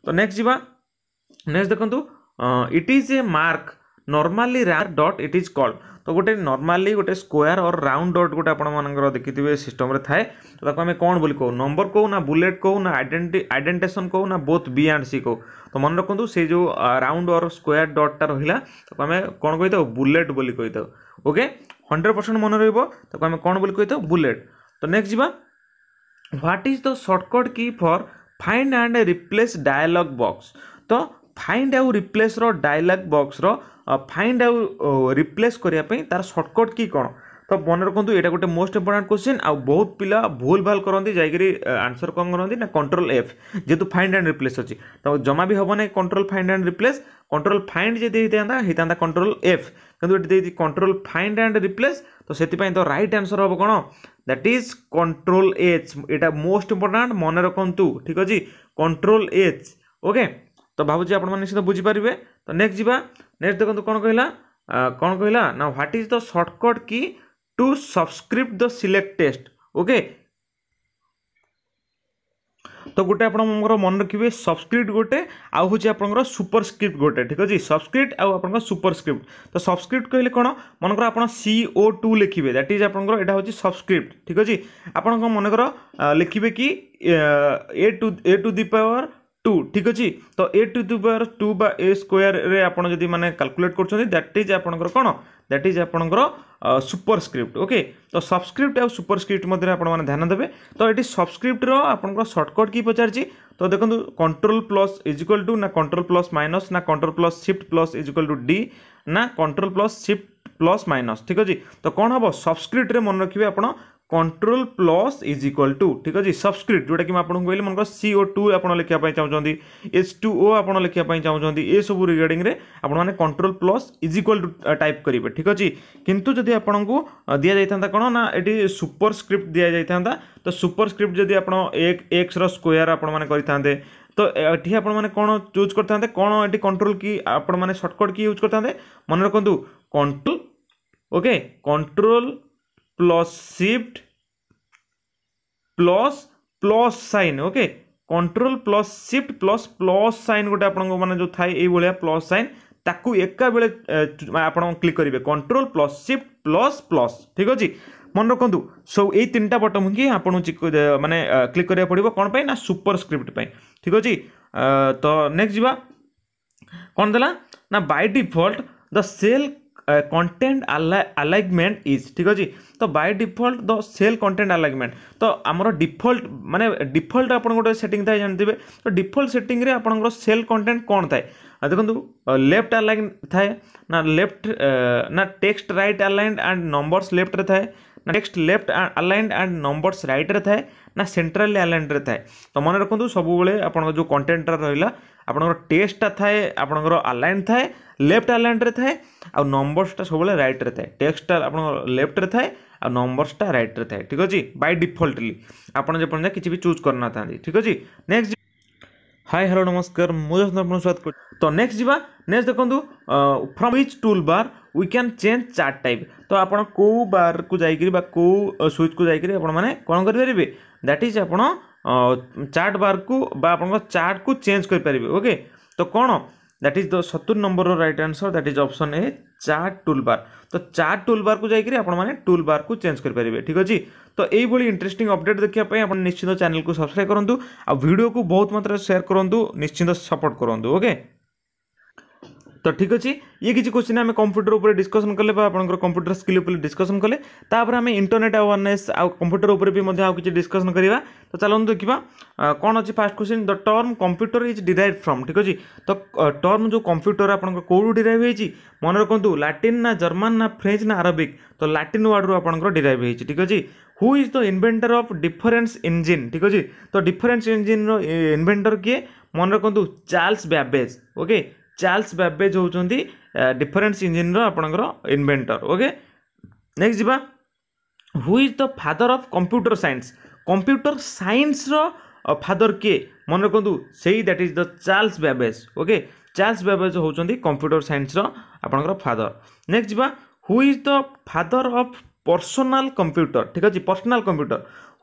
ତ ନେକ୍ସଟ ଯିବା ନେକ୍ସଟ ଦେଖନ୍ତୁ it is a mark normally round dot it is called ତ ଗୋଟେ ନର୍ମାଲି ଗୋଟେ ସ୍କୋୟାର ଅର୍ ରାଉଣ୍ଡ ଡଟ୍ ଗୋଟେ ଆପଣମାନଙ୍କର ଦେଖିଥିବେ ସିଷ୍ଟମରେ ଥାଏ ତ ତାକୁ ଆମେ କ'ଣ ବୋଲି କହୁ ନମ୍ବର କହୁ ନା ବୁଲେଟ୍ କହୁ ନା ଆଇଡେଣ୍ଟି ଆଇଡେଣ୍ଟେସନ୍ କହୁ ନା ବୋଥ୍ ବି ଆଣ୍ଡ ସି କହୁ ତ ମନେ ରଖନ୍ତୁ ସେଇ ଯେଉଁ ରାଉଣ୍ଡ ଅର୍ ସ୍କୋୟାର ଡଟ୍ଟା ରହିଲା ତାକୁ ଆମେ କ'ଣ କହିଥାଉ ବୁଲେଟ୍ ବୋଲି କହିଥାଉ ଓକେ ହଣ୍ଡ୍ରେଡ଼ ପରସେଣ୍ଟ ମନେ ରହିବ ତାକୁ ଆମେ କ'ଣ ବୋଲି କହିଥାଉ ବୁଲେଟ୍ ତ ନେକ୍ସଟ ଯିବା what is the shortcut key for find and replace dialog box ତ ଫାଇଣ୍ଡ ଆଉ ରିପ୍ଲେସ୍ର ଡାଇଲଗ୍ ବକ୍ସର ଫାଇଣ୍ଡ ଆଉ ରିପ୍ଲେସ୍ କରିବା ପାଇଁ ତା'ର ସର୍ଟକଟ୍ କି କ'ଣ ତ ମନେ ରଖନ୍ତୁ ଏଇଟା ଗୋଟେ ମୋଷ୍ଟ ଇମ୍ପୋର୍ଟାଣ୍ଟ କ୍ୱେଶ୍ଚିନ୍ ଆଉ ବହୁତ ପିଲା ଭୁଲ ଭାଲ କରନ୍ତି ଯାଇକରି ଆନ୍ସର୍ କ'ଣ କରନ୍ତି ନା କଣ୍ଟ୍ରୋଲ ଏଫ୍ ଯେହେତୁ ଫାଇଣ୍ଡ ଆଣ୍ଡ ରିପ୍ଲେସ୍ ଅଛି ତ ଜମା ବି ହେବ ନାହିଁ control find and replace control find ଯଦି ହେଇଥାନ୍ତା ହେଇଥାନ୍ତା କଣ୍ଟ୍ରୋଲ ଏଫ୍ କିନ୍ତୁ ଏଠି ଦେଇଛି କଣ୍ଟ୍ରୋଲ ଫାଇଣ୍ଡ ଆଣ୍ଡ ରିପ୍ଲେସ୍ ତ ସେଥିପାଇଁ ତ ରାଇଟ୍ ଆନ୍ସର୍ ହେବ କ'ଣ ଦ୍ୟାଟ୍ ଇଜ୍ କଣ୍ଟ୍ରୋଲ ଏଚ୍ ଏଇଟା ମୋଷ୍ଟ ଇମ୍ପୋର୍ଟାଣ୍ଟ ମନେ ରଖନ୍ତୁ ଠିକ୍ ଅଛି କଣ୍ଟ୍ରୋଲ ଏଚ୍ ଓକେ ତ ଭାବୁଛି ଆପଣମାନେ ନିଶ୍ଚିତ ବୁଝିପାରିବେ ତ ନେକ୍ସଟ ଯିବା ନେକ୍ସଟ ଦେଖନ୍ତୁ କ'ଣ କହିଲା କ'ଣ କହିଲା ନା what is the shortcut key to subscript the select text okay ତ ଗୋଟେ ଆପଣଙ୍କର ମନେ ରଖିବେ ସବସ୍କ୍ରିପ୍ଟ ଗୋଟେ ଆଉ ହେଉଛି ଆପଣଙ୍କର ସୁପରସ୍କ୍ରିପ୍ଟ ଗୋଟେ ଠିକ୍ ଅଛି ସବସ୍କ୍ରିପ୍ଟ ଆଉ ଆପଣଙ୍କର ସୁପରସ୍କ୍ରିପ୍ଟ ତ ସବସ୍କ୍ରିପ୍ଟ କହିଲେ କ'ଣ ମନେକର ଆପଣ ସି ଓ ଟୁ ଲେଖିବେ ଦ୍ୟାଟ୍ ଇଜ୍ ଆପଣଙ୍କର ଏଇଟା ହେଉଛି ସବସ୍କ୍ରିପ୍ଟ ଠିକ୍ ଅଛି ଆପଣଙ୍କ ମନେକର ଲେଖିବେ କି A two A to the power two ঠিক ଅଛି ତ A to the power two ବା ଏ ସ୍କୋୟାରରେ ଆପଣ ଯଦି ମାନେ କାଲକୁଲେଟ୍ କରୁଛନ୍ତି ଦ୍ୟାଟ୍ ଇଜ୍ ଆପଣଙ୍କର କ'ଣ ଦ୍ୟାଟ୍ ଇଜ୍ ଆପଣଙ୍କର ସୁପରସ୍କ୍ରିପ୍ଟ ଓକେ ତ ସବସ୍କ୍ରିପ୍ଟ ଆଉ ସୁପରସ୍କ୍ରିପ୍ଟ ମଧ୍ୟରେ ଆପଣମାନେ ଧ୍ୟାନ ଦେବେ ତ ଏଠି ସବସ୍କ୍ରିପ୍ଟର ଆପଣଙ୍କର ସର୍ଟକଟ୍ କି ପଚାରିଛି ତ ଦେଖନ୍ତୁ କଣ୍ଟ୍ରୋଲ ପ୍ଲସ୍ ଇଜିକ୍ୱାଲ୍ ଟୁ ନା କଣ୍ଟ୍ରୋଲ ପ୍ଲସ୍ ମାଇନସ୍ ନା control plus shift plus is equal to D ନା control plus shift plus minus ଠିକ୍ ଅଛି ତ କ'ଣ ହେବ ସବସ୍କ୍ରିପ୍ଟରେ ମନେ ରଖିବେ ଆପଣ control plus is equal to ठीक अच्छे सब्सक्रिप्ट जोटा कि आपको कहली मन सीओ टू आप लिखापी चाहते एच टू ओ आप लिखापी चाहते ये सब रिगार्डिंग आपने control plus is equal to type करेंगे ठीक अच्छे कितु जदि आपको दि जाता कौन ना ये सुपर स्क्रिप्ट दि जाता तो सुपर स्क्रिप्ट जदि आप एक एक्स रोयर आपते तो ये आपने कौन चूज करते कौन ये कंट्रोल की आपने सर्टकट की यूज करते मन रखु control okay control plus shift plus plus sign okay control plus shift plus plus sign गोटे आपनको माने जो थाए ए भलिया plus sign ताकू एका बेले आपण क्लिक करिवे control plus shift plus plus ठीक अछि मन रखु सब यही तीन टा बटन ही आपको मानने क्लिक करा पड़ो कौन पर ना सुपर स्क्रिप्ट ठीक अच्छे तो नेक्स्ट जावा कौन देला ना by default the cell content alignment is ठीक अच्छे तो by default the cell content alignment तो आमर डिफल्ट मानने डिफल्ट आप गोटे सेटिंग थे जानते तो डिफल्ट सेटिंग रे आपण सेल कंटेन्ट कौन थाए देखो लेफ्ट अलाइन थाए ना लेफ्ट ना text right aligned and numbers left थाए ना text left aligned and numbers रईट्रे थाए ना सेन्ट्राल आलैंड थाए तो मन रखुद सब जो कंटेन्टा रहा आपर टेस्टा थाए आप आलैंड थाए लेफ्ट आलैंड थाए आ नंबर्सटा सब रईट्रे थाए टेक्सटा आप लेफ्ट्रे थाए आ नंबर्सटा रईट्रे थाए ठीक अच्छे बै डिफल्टली आपर् किसी भी चूज करना था ठीक अच्छे नेक्स्ट हाय हेलो नमस्कार मुझे स्वागत कर तो नेक्स्ट जी नेक्स्ट देखो from each toolbar we can change chart type तो आप बार को जाकर कौ स्विच को जाकर आप कौन करेंगे ଦ୍ୟାଟ୍ ଇଜ୍ ଆପଣ ଚାର୍ଟ ବାର୍କୁ ବା ଆପଣଙ୍କ ଚାର୍ଟକୁ ଚେଞ୍ଜ କରିପାରିବେ ଓକେ ତ କ'ଣ ଦ୍ୟାଟ୍ ଇଜ୍ ଦ ସତୁରି ନମ୍ବରର right answer that is option A chart toolbar ତ ଚାର୍ଟ ଟୁଲ୍ ବାର୍କୁ ଯାଇକରି ଆପଣମାନେ ଟୁଲ୍ ବାର୍କୁ ଚେଞ୍ଜ କରିପାରିବେ ଠିକ୍ ଅଛି ତ ଏଇଭଳି ଇଣ୍ଟରେଷ୍ଟିଂ ଅପଡ଼େଟ୍ ଦେଖିବା ପାଇଁ ଆପଣ ନିଶ୍ଚିନ୍ତ ଚ୍ୟାନେଲକୁ ସବସ୍କ୍ରାଇବ୍ କରନ୍ତୁ ଆଉ ଭିଡ଼ିଓକୁ ବହୁତ ମାତ୍ରାରେ ସେୟାର କରନ୍ତୁ ନିଶ୍ଚିନ୍ତ ସପୋର୍ଟ କରନ୍ତୁ ଓକେ तो ठीक अच्छे ये किसी क्वेश्चन आम कंप्यूटर उपर डिस्कसन कले कंप्यूटर स्किल उपर डिस्कसन कले आम इंटरनेट अवेयरनेस आ कंप्यूटर उपर भी आउ किसी डिस्कसन करवा तो चलो देखा कौन अच्छे first question the term computer is derive from ठीक अच्छे तो टर्म जो कंप्यूटर आपंकर कौटू डिराइव होती मन रखु लाटिन ना जर्मान ना फ्रेंच ना आरबिक तो लाटिन वार्ड्रु आपर डिराइव होती ठीक अच्छे who is the inventor of difference engine ठीक अच्छे तो डिफरेन्स इंजिन्र इनभेटर किए मन रखु Charles Babbage okay Charles Babbage ହେଉଛନ୍ତି ଡିଫରେନ୍ସ ଇଞ୍ଜିନ୍ର ଆପଣଙ୍କର ଇନଭେଣ୍ଟର ଓକେ ନେକ୍ସଟ ଯିବା who is the father of computer science computer ସାଇନ୍ସର ଫାଦର କିଏ ମନେ ରଖନ୍ତୁ ସେଇ that is the Charles Babbage okay Charles Babbage ହେଉଛନ୍ତି କମ୍ପ୍ୟୁଟର ସାଇନ୍ସର ଆପଣଙ୍କର ଫାଦର ନେକ୍ସଟ ଯିବା who is the father of personal computer ଠିକ୍ ଅଛି personal computer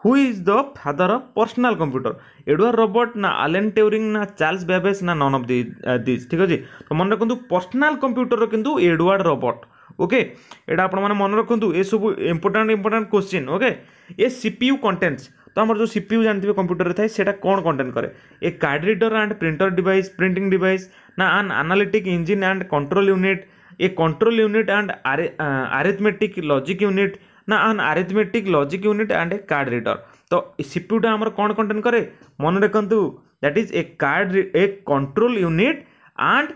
who is the father of personal computer Edward Robert না আলেন টেউরিং না চার্লস ব্যাবেস না none of the these ঠিক আছে তো মনে রাখন্তু পর্সনাল কম্পুটর কিন্তু এডওয়ার্ড রবর্ট ওকে এটা আপনার মানে মনে রাখন্তু এসব ইম্পর্টাট ইম্পর্টাট কোশ্চিন ওকে এ সিপিইউ কন্টেন্টস তো আমার যে সিপিইউ জানিবে কম্পুটরে থাকে সেটা কোণ কন্টেন্ট করে a card reader and printer device printing device না an analytic engine and control unit a control unit and আরে আরেথমেটিক লজিক ইউনিট না an arithmetic logic unit and a card reader তো সিপিউটা আমার কোণ কন্টেন্ট করে মনে রাখতু that is a card a control unit and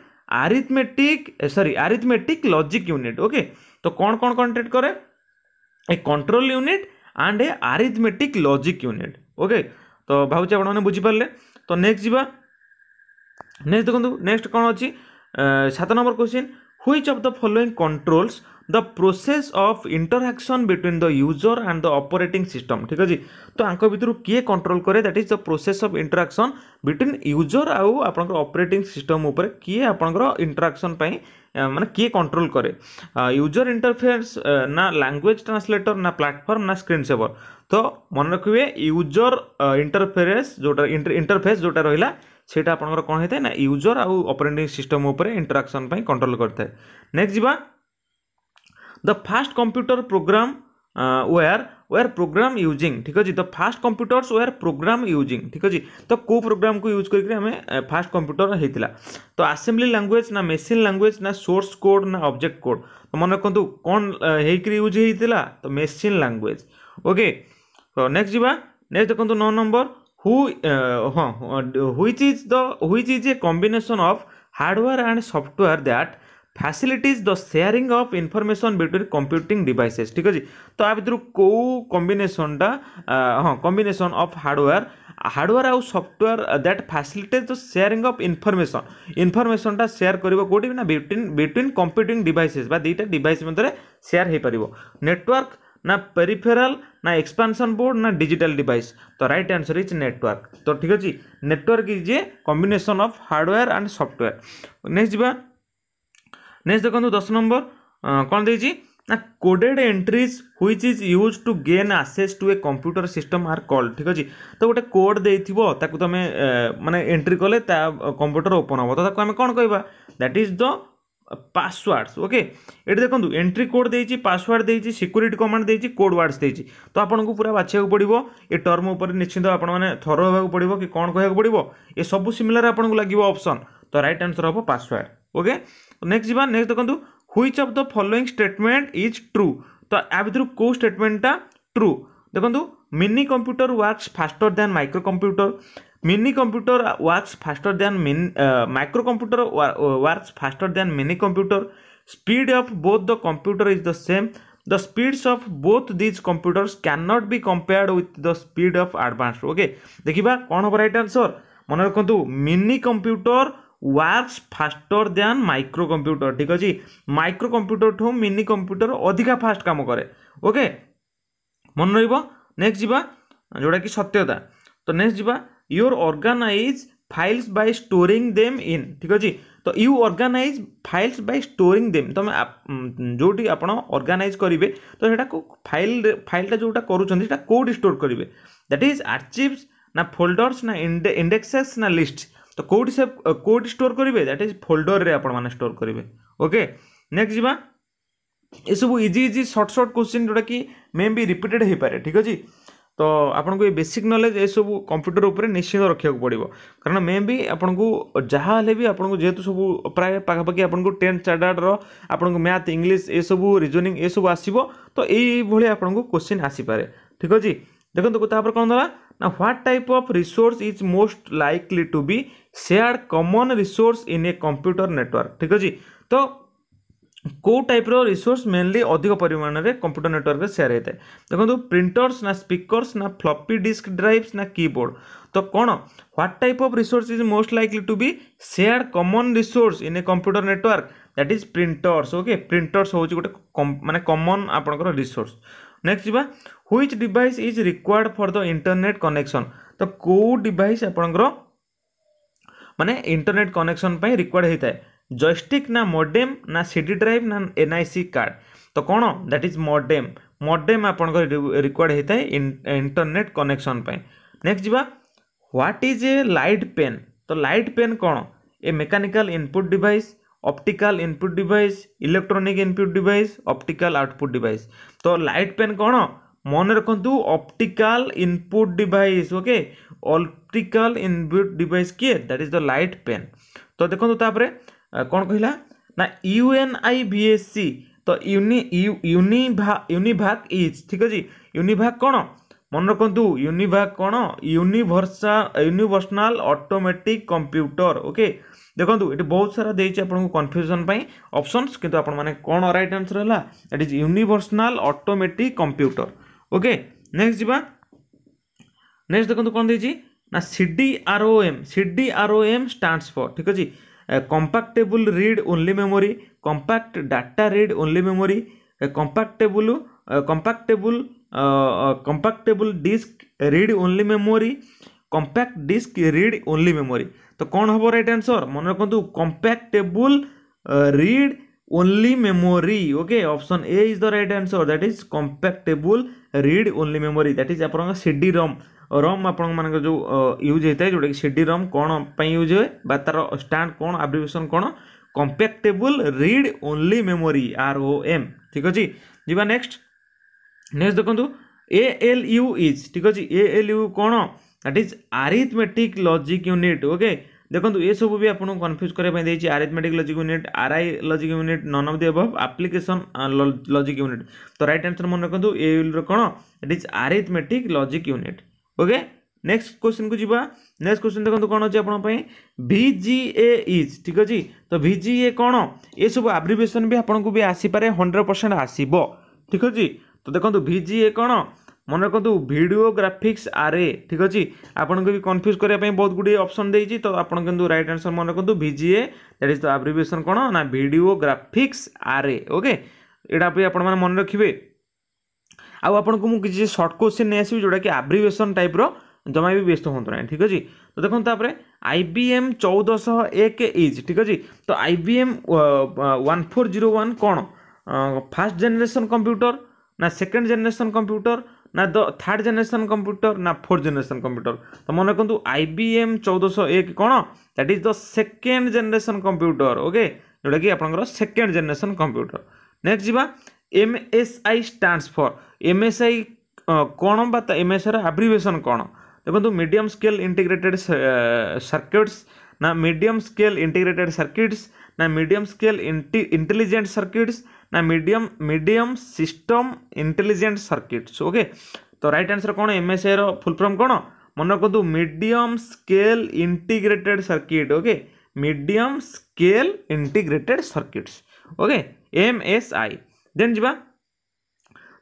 arithmetic sorry arithmetic logic unit okay তো কোণ কোণ কন্টেন্ট করে a control unit and a arithmetic logic unit okay তো ভাবুছি আপনার বুঝিপারে তো নেক্সট যা নেক্সট দেখুন নেক্সট কোণ অ সাত number question which of the following controls the process of interaction between the user and the operating system ଠିକ୍ ଅଛି ତ ଆଙ୍କ ଭିତରୁ କିଏ କଣ୍ଟ୍ରୋଲ୍ କରେ that is the process of interaction between user ଆଉ ଆପଣଙ୍କର ଅପରେଟିଂ ସିଷ୍ଟମ୍ ଉପରେ କିଏ ଆପଣଙ୍କର ଇଣ୍ଟରାକ୍ସନ୍ ପାଇଁ ମାନେ କିଏ କଣ୍ଟ୍ରୋଲ୍ କରେ ୟୁଜର୍ ଇଣ୍ଟରଫିୟନ୍ସ ନା ଲାଙ୍ଗୁଏଜ୍ ଟ୍ରାନ୍ସଲେଟର୍ ନା ପ୍ଲାଟଫର୍ମ ନା ସ୍କ୍ରିନ୍ ସେଭର୍ ତ ମନେ ରଖିବେ ୟୁଜର୍ ଇଣ୍ଟରଫେରେନ୍ସ ଯେଉଁଟା ଇଣ୍ଟରଫେସ୍ ଯେଉଁଟା ରହିଲା ସେଇଟା ଆପଣଙ୍କର କ'ଣ ହେଇଥାଏ ନା ୟୁଜର୍ ଆଉ ଅପରେଟିଂ ସିଷ୍ଟମ୍ ଉପରେ ଇଣ୍ଟରାକ୍ସନ୍ ପାଇଁ କଣ୍ଟ୍ରୋଲ୍ କରିଥାଏ ନେକ୍ସଟ ଯିବା the first computer program were were program using ଠିକ୍ ଅଛି the first computers were program using ଠିକ୍ ଅଛି ତ କେଉଁ ପ୍ରୋଗ୍ରାମ୍କୁ ୟୁଜ୍ କରିକି ଆମେ ଫାଷ୍ଟ କମ୍ପ୍ୟୁଟର ହେଇଥିଲା ତ ଆସେମ୍ବ୍ଲି ଲାଙ୍ଗୁଏଜ୍ ନା ମେସିନ୍ ଲାଙ୍ଗୁଏଜ୍ ନା ସୋର୍ସ କୋଡ଼୍ ନା ଅବଜେକ୍ଟ କୋଡ଼୍ ତ ମନେ ରଖନ୍ତୁ କ'ଣ ହେଇକିରି ୟୁଜ୍ ହେଇଥିଲା ତ ମେସିନ୍ ଲାଙ୍ଗୁଏଜ୍ ଓକେ ତ ନେକ୍ସଟ ଯିବା ନେକ୍ସଟ ଦେଖନ୍ତୁ ନଅ ନମ୍ବର ହୁ ହଁ which is the which is a combination of hardware and software that facilities the sharing of information between computing devices ठीक अच्छे तो आ भितर कौ कम्बिनेसनटा हाँ कम्बिनेसन अफ हार्डवेयर हार्डवेयर आउ software that फैसिलिटेज the sharing of information इनफर्मेसनटा सेयार कर कौटी ना बिटवीन बिटवीन कंप्यूटिंग डिवाइसेस दुईटा डिवाइस मध्य सेयार हो पार नेटवर्क ना पेरीफेराल ना एक्सपानसन बोर्ड ना डिजिटाल डिवाइस तो रईट आंसर इज नेटवर्क तो ठीक अच्छे network is a combination of hardware and software next जावा ନେକ୍ସଟ ଦେଖନ୍ତୁ ଦଶ ନମ୍ବର କ'ଣ ଦେଇଛି ନା coded entries which is used to gain access to a computer system are called ଠିକ୍ ଅଛି ତ ଗୋଟେ କୋଡ୍ ଦେଇଥିବ ତାକୁ ତୁମେ ମାନେ ଏଣ୍ଟ୍ରି କଲେ ତା କମ୍ପ୍ୟୁଟର ଓପନ୍ ହେବ ତ ତାକୁ ଆମେ କ'ଣ କହିବା that is the passwords okay ଏଠି ଦେଖନ୍ତୁ ଏଣ୍ଟ୍ରି କୋଡ୍ ଦେଇଛି ପାସୱାର୍ଡ଼ ଦେଇଛି ସିକ୍ୟୁରିଟି କମାଣ୍ଡ ଦେଇଛି କୋଡ୍ ୱାର୍ଡ଼ସ୍ ଦେଇଛି ତ ଆପଣଙ୍କୁ ପୁରା ବାଛିବାକୁ ପଡ଼ିବ ଏ ଟର୍ମ ଉପରେ ନିଶ୍ଚିନ୍ତ ଆପଣମାନେ ଥର ହେବାକୁ ପଡ଼ିବ କି କ'ଣ କହିବାକୁ ପଡ଼ିବ ଏସବୁ ସିମିଲାର ଆପଣଙ୍କୁ ଲାଗିବ ଅପସନ୍ ତ ରାଇଟ୍ ଆନ୍ସର୍ ହେବ ପାସୱାର ଓକେ ନେକ୍ସଟ ଯିବା ନେକ୍ସଟ ଦେଖନ୍ତୁ which of the following statement is true ତ ଆ ଭିତରୁ କେଉଁ ଷ୍ଟେଟମେଣ୍ଟଟା ଟ୍ରୁ ଦେଖନ୍ତୁ mini computer works faster than micro computer mini computer works faster than mini micro computer works faster than mini computer speed of both the computer is the same the speeds of both these computers cannot be compared with the speed of advanced okay देखिबा कौन हमारा right answer मन रखु mini computer works faster than micro computer ଠିକ୍ ଅଛି micro କମ୍ପ୍ୟୁଟରଠୁ mini computer ଅଧିକା fast କାମ କରେ ଓକେ ମନେ ରହିବ ନେକ୍ସଟ ଯିବା ଯେଉଁଟାକି ସତ୍ୟତା ତ ନେକ୍ସଟ ଯିବା your organize files by storing them in ଠିକ୍ ଅଛି ତ you organize files by storing them ତୁମେ ଯେଉଁଠି ଆପଣ ଅର୍ଗାନାଇଜ୍ କରିବେ ତ ସେଇଟାକୁ ଫାଇଲ୍ ଫାଇଲ୍ଟା ଯେଉଁଟା କରୁଛନ୍ତି ସେଇଟା କେଉଁଠି ଷ୍ଟୋର୍ କରିବେ ଦ୍ୟାଟ୍ ଇଜ୍ ଆର୍ଚିଭ୍ସ ନା ଫୋଲ୍ଡର୍ସ ନା ଇଣ୍ଡେ ଇଣ୍ଡେକ୍ସେସ୍ ନା ଲିଷ୍ଟ तो କେଉଁଠି ସେ କେଉଁଠି ଷ୍ଟୋର୍ କରିବେ ଦ୍ୟାଟ୍ ଇଜ୍ ଫୋଲ୍ଡର୍ରେ ଆପଣମାନେ ଷ୍ଟୋର୍ କରିବେ ଓକେ ନେକ୍ସଟ ଯିବା ଏସବୁ easy easy short short question ଯେଉଁଟାକି ମେ ବି ରିପିଟେଡ଼୍ ହେଇପାରେ ଠିକ୍ ଅଛି ତ ଆପଣଙ୍କୁ ଏ ବେସିକ୍ ନଲେଜ୍ ଏସବୁ କମ୍ପ୍ୟୁଟର ଉପରେ ନିଶ୍ଚିତ ରଖିବାକୁ ପଡ଼ିବ କାରଣ ମେ ବି ଆପଣଙ୍କୁ ଯାହା ହେଲେ ବି ଆପଣଙ୍କୁ ଯେହେତୁ ସବୁ ପ୍ରାୟ ପାଖାପାଖି ଆପଣଙ୍କୁ ଟେନ୍ଥ ଷ୍ଟାଣ୍ଡାର୍ଡ଼ର ଆପଣଙ୍କୁ ମ୍ୟାଥ୍ ଇଂଲିଶ ଏସବୁ ରିଜନିଂ ଏସବୁ ଆସିବ ତ ଏଇଭଳି ଆପଣଙ୍କୁ କୋଶ୍ଚିନ୍ ଆସିପାରେ ଠିକ୍ ଅଛି ଦେଖନ୍ତୁ ତାପରେ କ'ଣ ହେଲା ନା what type of resource is most likely to be shared common resource in a computer network ଠିକ୍ ଅଛି ତ କେଉଁ ଟାଇପ୍ର ରିସୋର୍ସ ମେନଲି ଅଧିକ ପରିମାଣରେ କମ୍ପ୍ୟୁଟର ନେଟୱାର୍କରେ ସେୟାର ହେଇଥାଏ ଦେଖନ୍ତୁ ପ୍ରିଣ୍ଟର୍ସ ନା ସ୍ପିକର୍ସ ନା ଫ୍ଲପି ଡିସ୍କ ଡ୍ରାଇଭ୍ସ ନା କିବୋର୍ଡ଼ ତ କ'ଣ what type of resource is most likely to be shared common resource in a computer network that is printers okay printers ହେଉଛି ଗୋଟେ ମାନେ କମନ୍ ଆପଣଙ୍କର ରିସୋର୍ସ ନେକ୍ସଟ ଯିବା which device is required for the internet connection ତ କେଉଁ device ଆପଣଙ୍କର ମାନେ internet connection ପାଇଁ ରିକ୍ୱାର୍ଡ଼ ହେଇଥାଏ ଜୟଷ୍ଟିକ୍ ନା ମୋଡେମ୍ ନା ସି ଡି ଡ୍ରାଇଭ୍ ନା ଏନ୍ ଆଇ ସି କାର୍ଡ଼ ତ କ'ଣ ଦ୍ୟାଟ୍ ଇଜ୍ ମୋଡେମ୍ ମୋଡେମ୍ ଆପଣଙ୍କର ରିକ୍ୱାର୍ଡ଼ ହେଇଥାଏ ଇଣ୍ଟରନେଟ୍ କନେକ୍ସନ୍ ପାଇଁ ନେକ୍ସଟ ଯିବା what is a light pen ତ ଲାଇଟ୍ ପେନ୍ କ'ଣ a mechanical input device optical input device electronic input device optical output device ତ light pen କ'ଣ ମନେ ରଖନ୍ତୁ optical input device okay optical input device କିଏ that is the light pen ତ ଦେଖନ୍ତୁ ତାପରେ କ'ଣ କହିଲା ନା U N I V S C ତ ୟୁନି ୟୁନିଭା ୟୁନିଭାକ୍ ଇଜ୍ ଠିକ୍ ଅଛି ୟୁନିଭାକ୍ କ'ଣ ମନେ ରଖନ୍ତୁ ୟୁନିଭାକ୍ କ'ଣ ୟୁନିଭର୍ସା ୟୁନିଭର୍ସନାଲ୍ ଅଟୋମେଟିକ୍ କମ୍ପ୍ୟୁଟର ଓକେ ଦେଖନ୍ତୁ ଏଠି ବହୁତ ସାରା ଦେଇଛି ଆପଣଙ୍କୁ କନଫ୍ୟୁଜନ୍ ପାଇଁ ଅପସନ୍ସ କିନ୍ତୁ ଆପଣମାନେ କ'ଣ ରାଇଟ୍ ଆନ୍ସର୍ ହେଲା that is universal automatic computer okay next ଯିବା ନେକ୍ସଟ ଦେଖନ୍ତୁ କ'ଣ ଦେଇଛି ନା C D R O M C D R O M stands for ଠିକ୍ ଅଛି compactable read only memory compact data read only memory compactable compactable compactable disk read only memory compact disk read only memory ତ କ'ଣ ହେବ right answer ମନେ ରଖନ୍ତୁ compactable read only memory okay option a is the right answer that is compactable read only memory that is aparanga cd rom ROM ଆପଣମାନଙ୍କ ଯେଉଁ use ହେଇଥାଏ ଯେଉଁଟାକି C D rum କ'ଣ ପାଇଁ ୟୁଜ୍ ହୁଏ ବା ତା'ର ଷ୍ଟାଣ୍ଡ କ'ଣ ଆବ୍ରିଭେସନ୍ କ'ଣ compactable read only memory R O M ଠିକ୍ ଅଛି ଯିବା ନେକ୍ସଟ ନେକ୍ସଟ ଦେଖନ୍ତୁ ଏ ଏଲ୍ ୟୁ ଇଜ୍ ଠିକ୍ ଅଛି ଏ ଏଲ୍ ୟୁ କ'ଣ that is arithmetic logic unit okay ଦେଖନ୍ତୁ ଏସବୁ ବି ଆପଣଙ୍କୁ କନଫ୍ୟୁଜ୍ କରିବା ପାଇଁ ଦେଇଛି arithmetic logic unit array logic unit none of the above application logic unit ତ ରାଇଟ୍ ଆନ୍ସର୍ ମନେ ରଖନ୍ତୁ ଏ ୟୁଲ୍ର କ'ଣ it is arithmetic logic unit okay next question को जी नेक्स्ट क्वेश्चन देखो कौन अच्छे आपंपाई भिजिए इज ठीक अच्छे तो भि जि ए कौन ये सब आब्रिभेसन भी आपको भी आसपे हंड्रेड परसेंट आसब ठीक अच्छे तो देखो भिजिए कौन मन रखु भिडियो ग्राफिक्स ए ठीक अच्छे आपन भी कन्फ्यूज करने बहुत गुड़े ऑप्शन देती तो आपन रईट आंसर मन V G A that is the abbreviation कौन ना भिडियो ग्राफिक्स आरे ओके यहाँ भी आप मन रखिए ଆଉ ଆପଣଙ୍କୁ ମୁଁ କିଛି ସର୍ଟ କୋଶ୍ଚିନ୍ ନେଇ ଆସିବି ଯେଉଁଟାକି ଆବ୍ରିଭେସନ୍ ଟାଇପ୍ର ଜମା ବି ବ୍ୟସ୍ତ ହୁଅନ୍ତୁ ନାହିଁ ଠିକ୍ ଅଛି ତ ଦେଖନ୍ତୁ ତାପରେ ଆଇ ବି ଏମ୍ ଚଉଦଶହ ଏକ ଇଜ୍ ଠିକ୍ ଅଛି ତ I B M one four zero one କ'ଣ ଫାର୍ଷ୍ଟ ଜେନେରେସନ୍ କମ୍ପ୍ୟୁଟର ନା ସେକେଣ୍ଡ ଜେନେରେସନ୍ କମ୍ପ୍ୟୁଟର ନା ଦ ଥାର୍ଡ଼ ଜେନେରେସନ୍ କମ୍ପ୍ୟୁଟର ନା ଫୋର୍ଥ ଜେନେରେସନ୍ କମ୍ପ୍ୟୁଟର ତ ମନେ ରଖନ୍ତୁ ଆଇ ବି ଏମ୍ ଚଉଦଶହ ଏକ କ'ଣ that is the second generation computer okay ଯେଉଁଟାକି ଆପଣଙ୍କର ସେକେଣ୍ଡ ଜେନେରେସନ୍ କମ୍ପ୍ୟୁଟର ନେକ୍ସଟ ଯିବା M S I stands for M S I कौन बात एम एस आई रब्रिभेसन कौन देखो मीडियम स्केल इंटीग्रेटेड सर्किट्स ना मीडियम स्केल इंटीग्रेटेड सर्किट्स ना medium scale intelligent circuits ना medium medium system intelligent circuits okay तो right answer कौन M S I full form कौन मन रखुद medium scale integrated circuit okay medium scale integrated circuits okay M S I then ଯିବା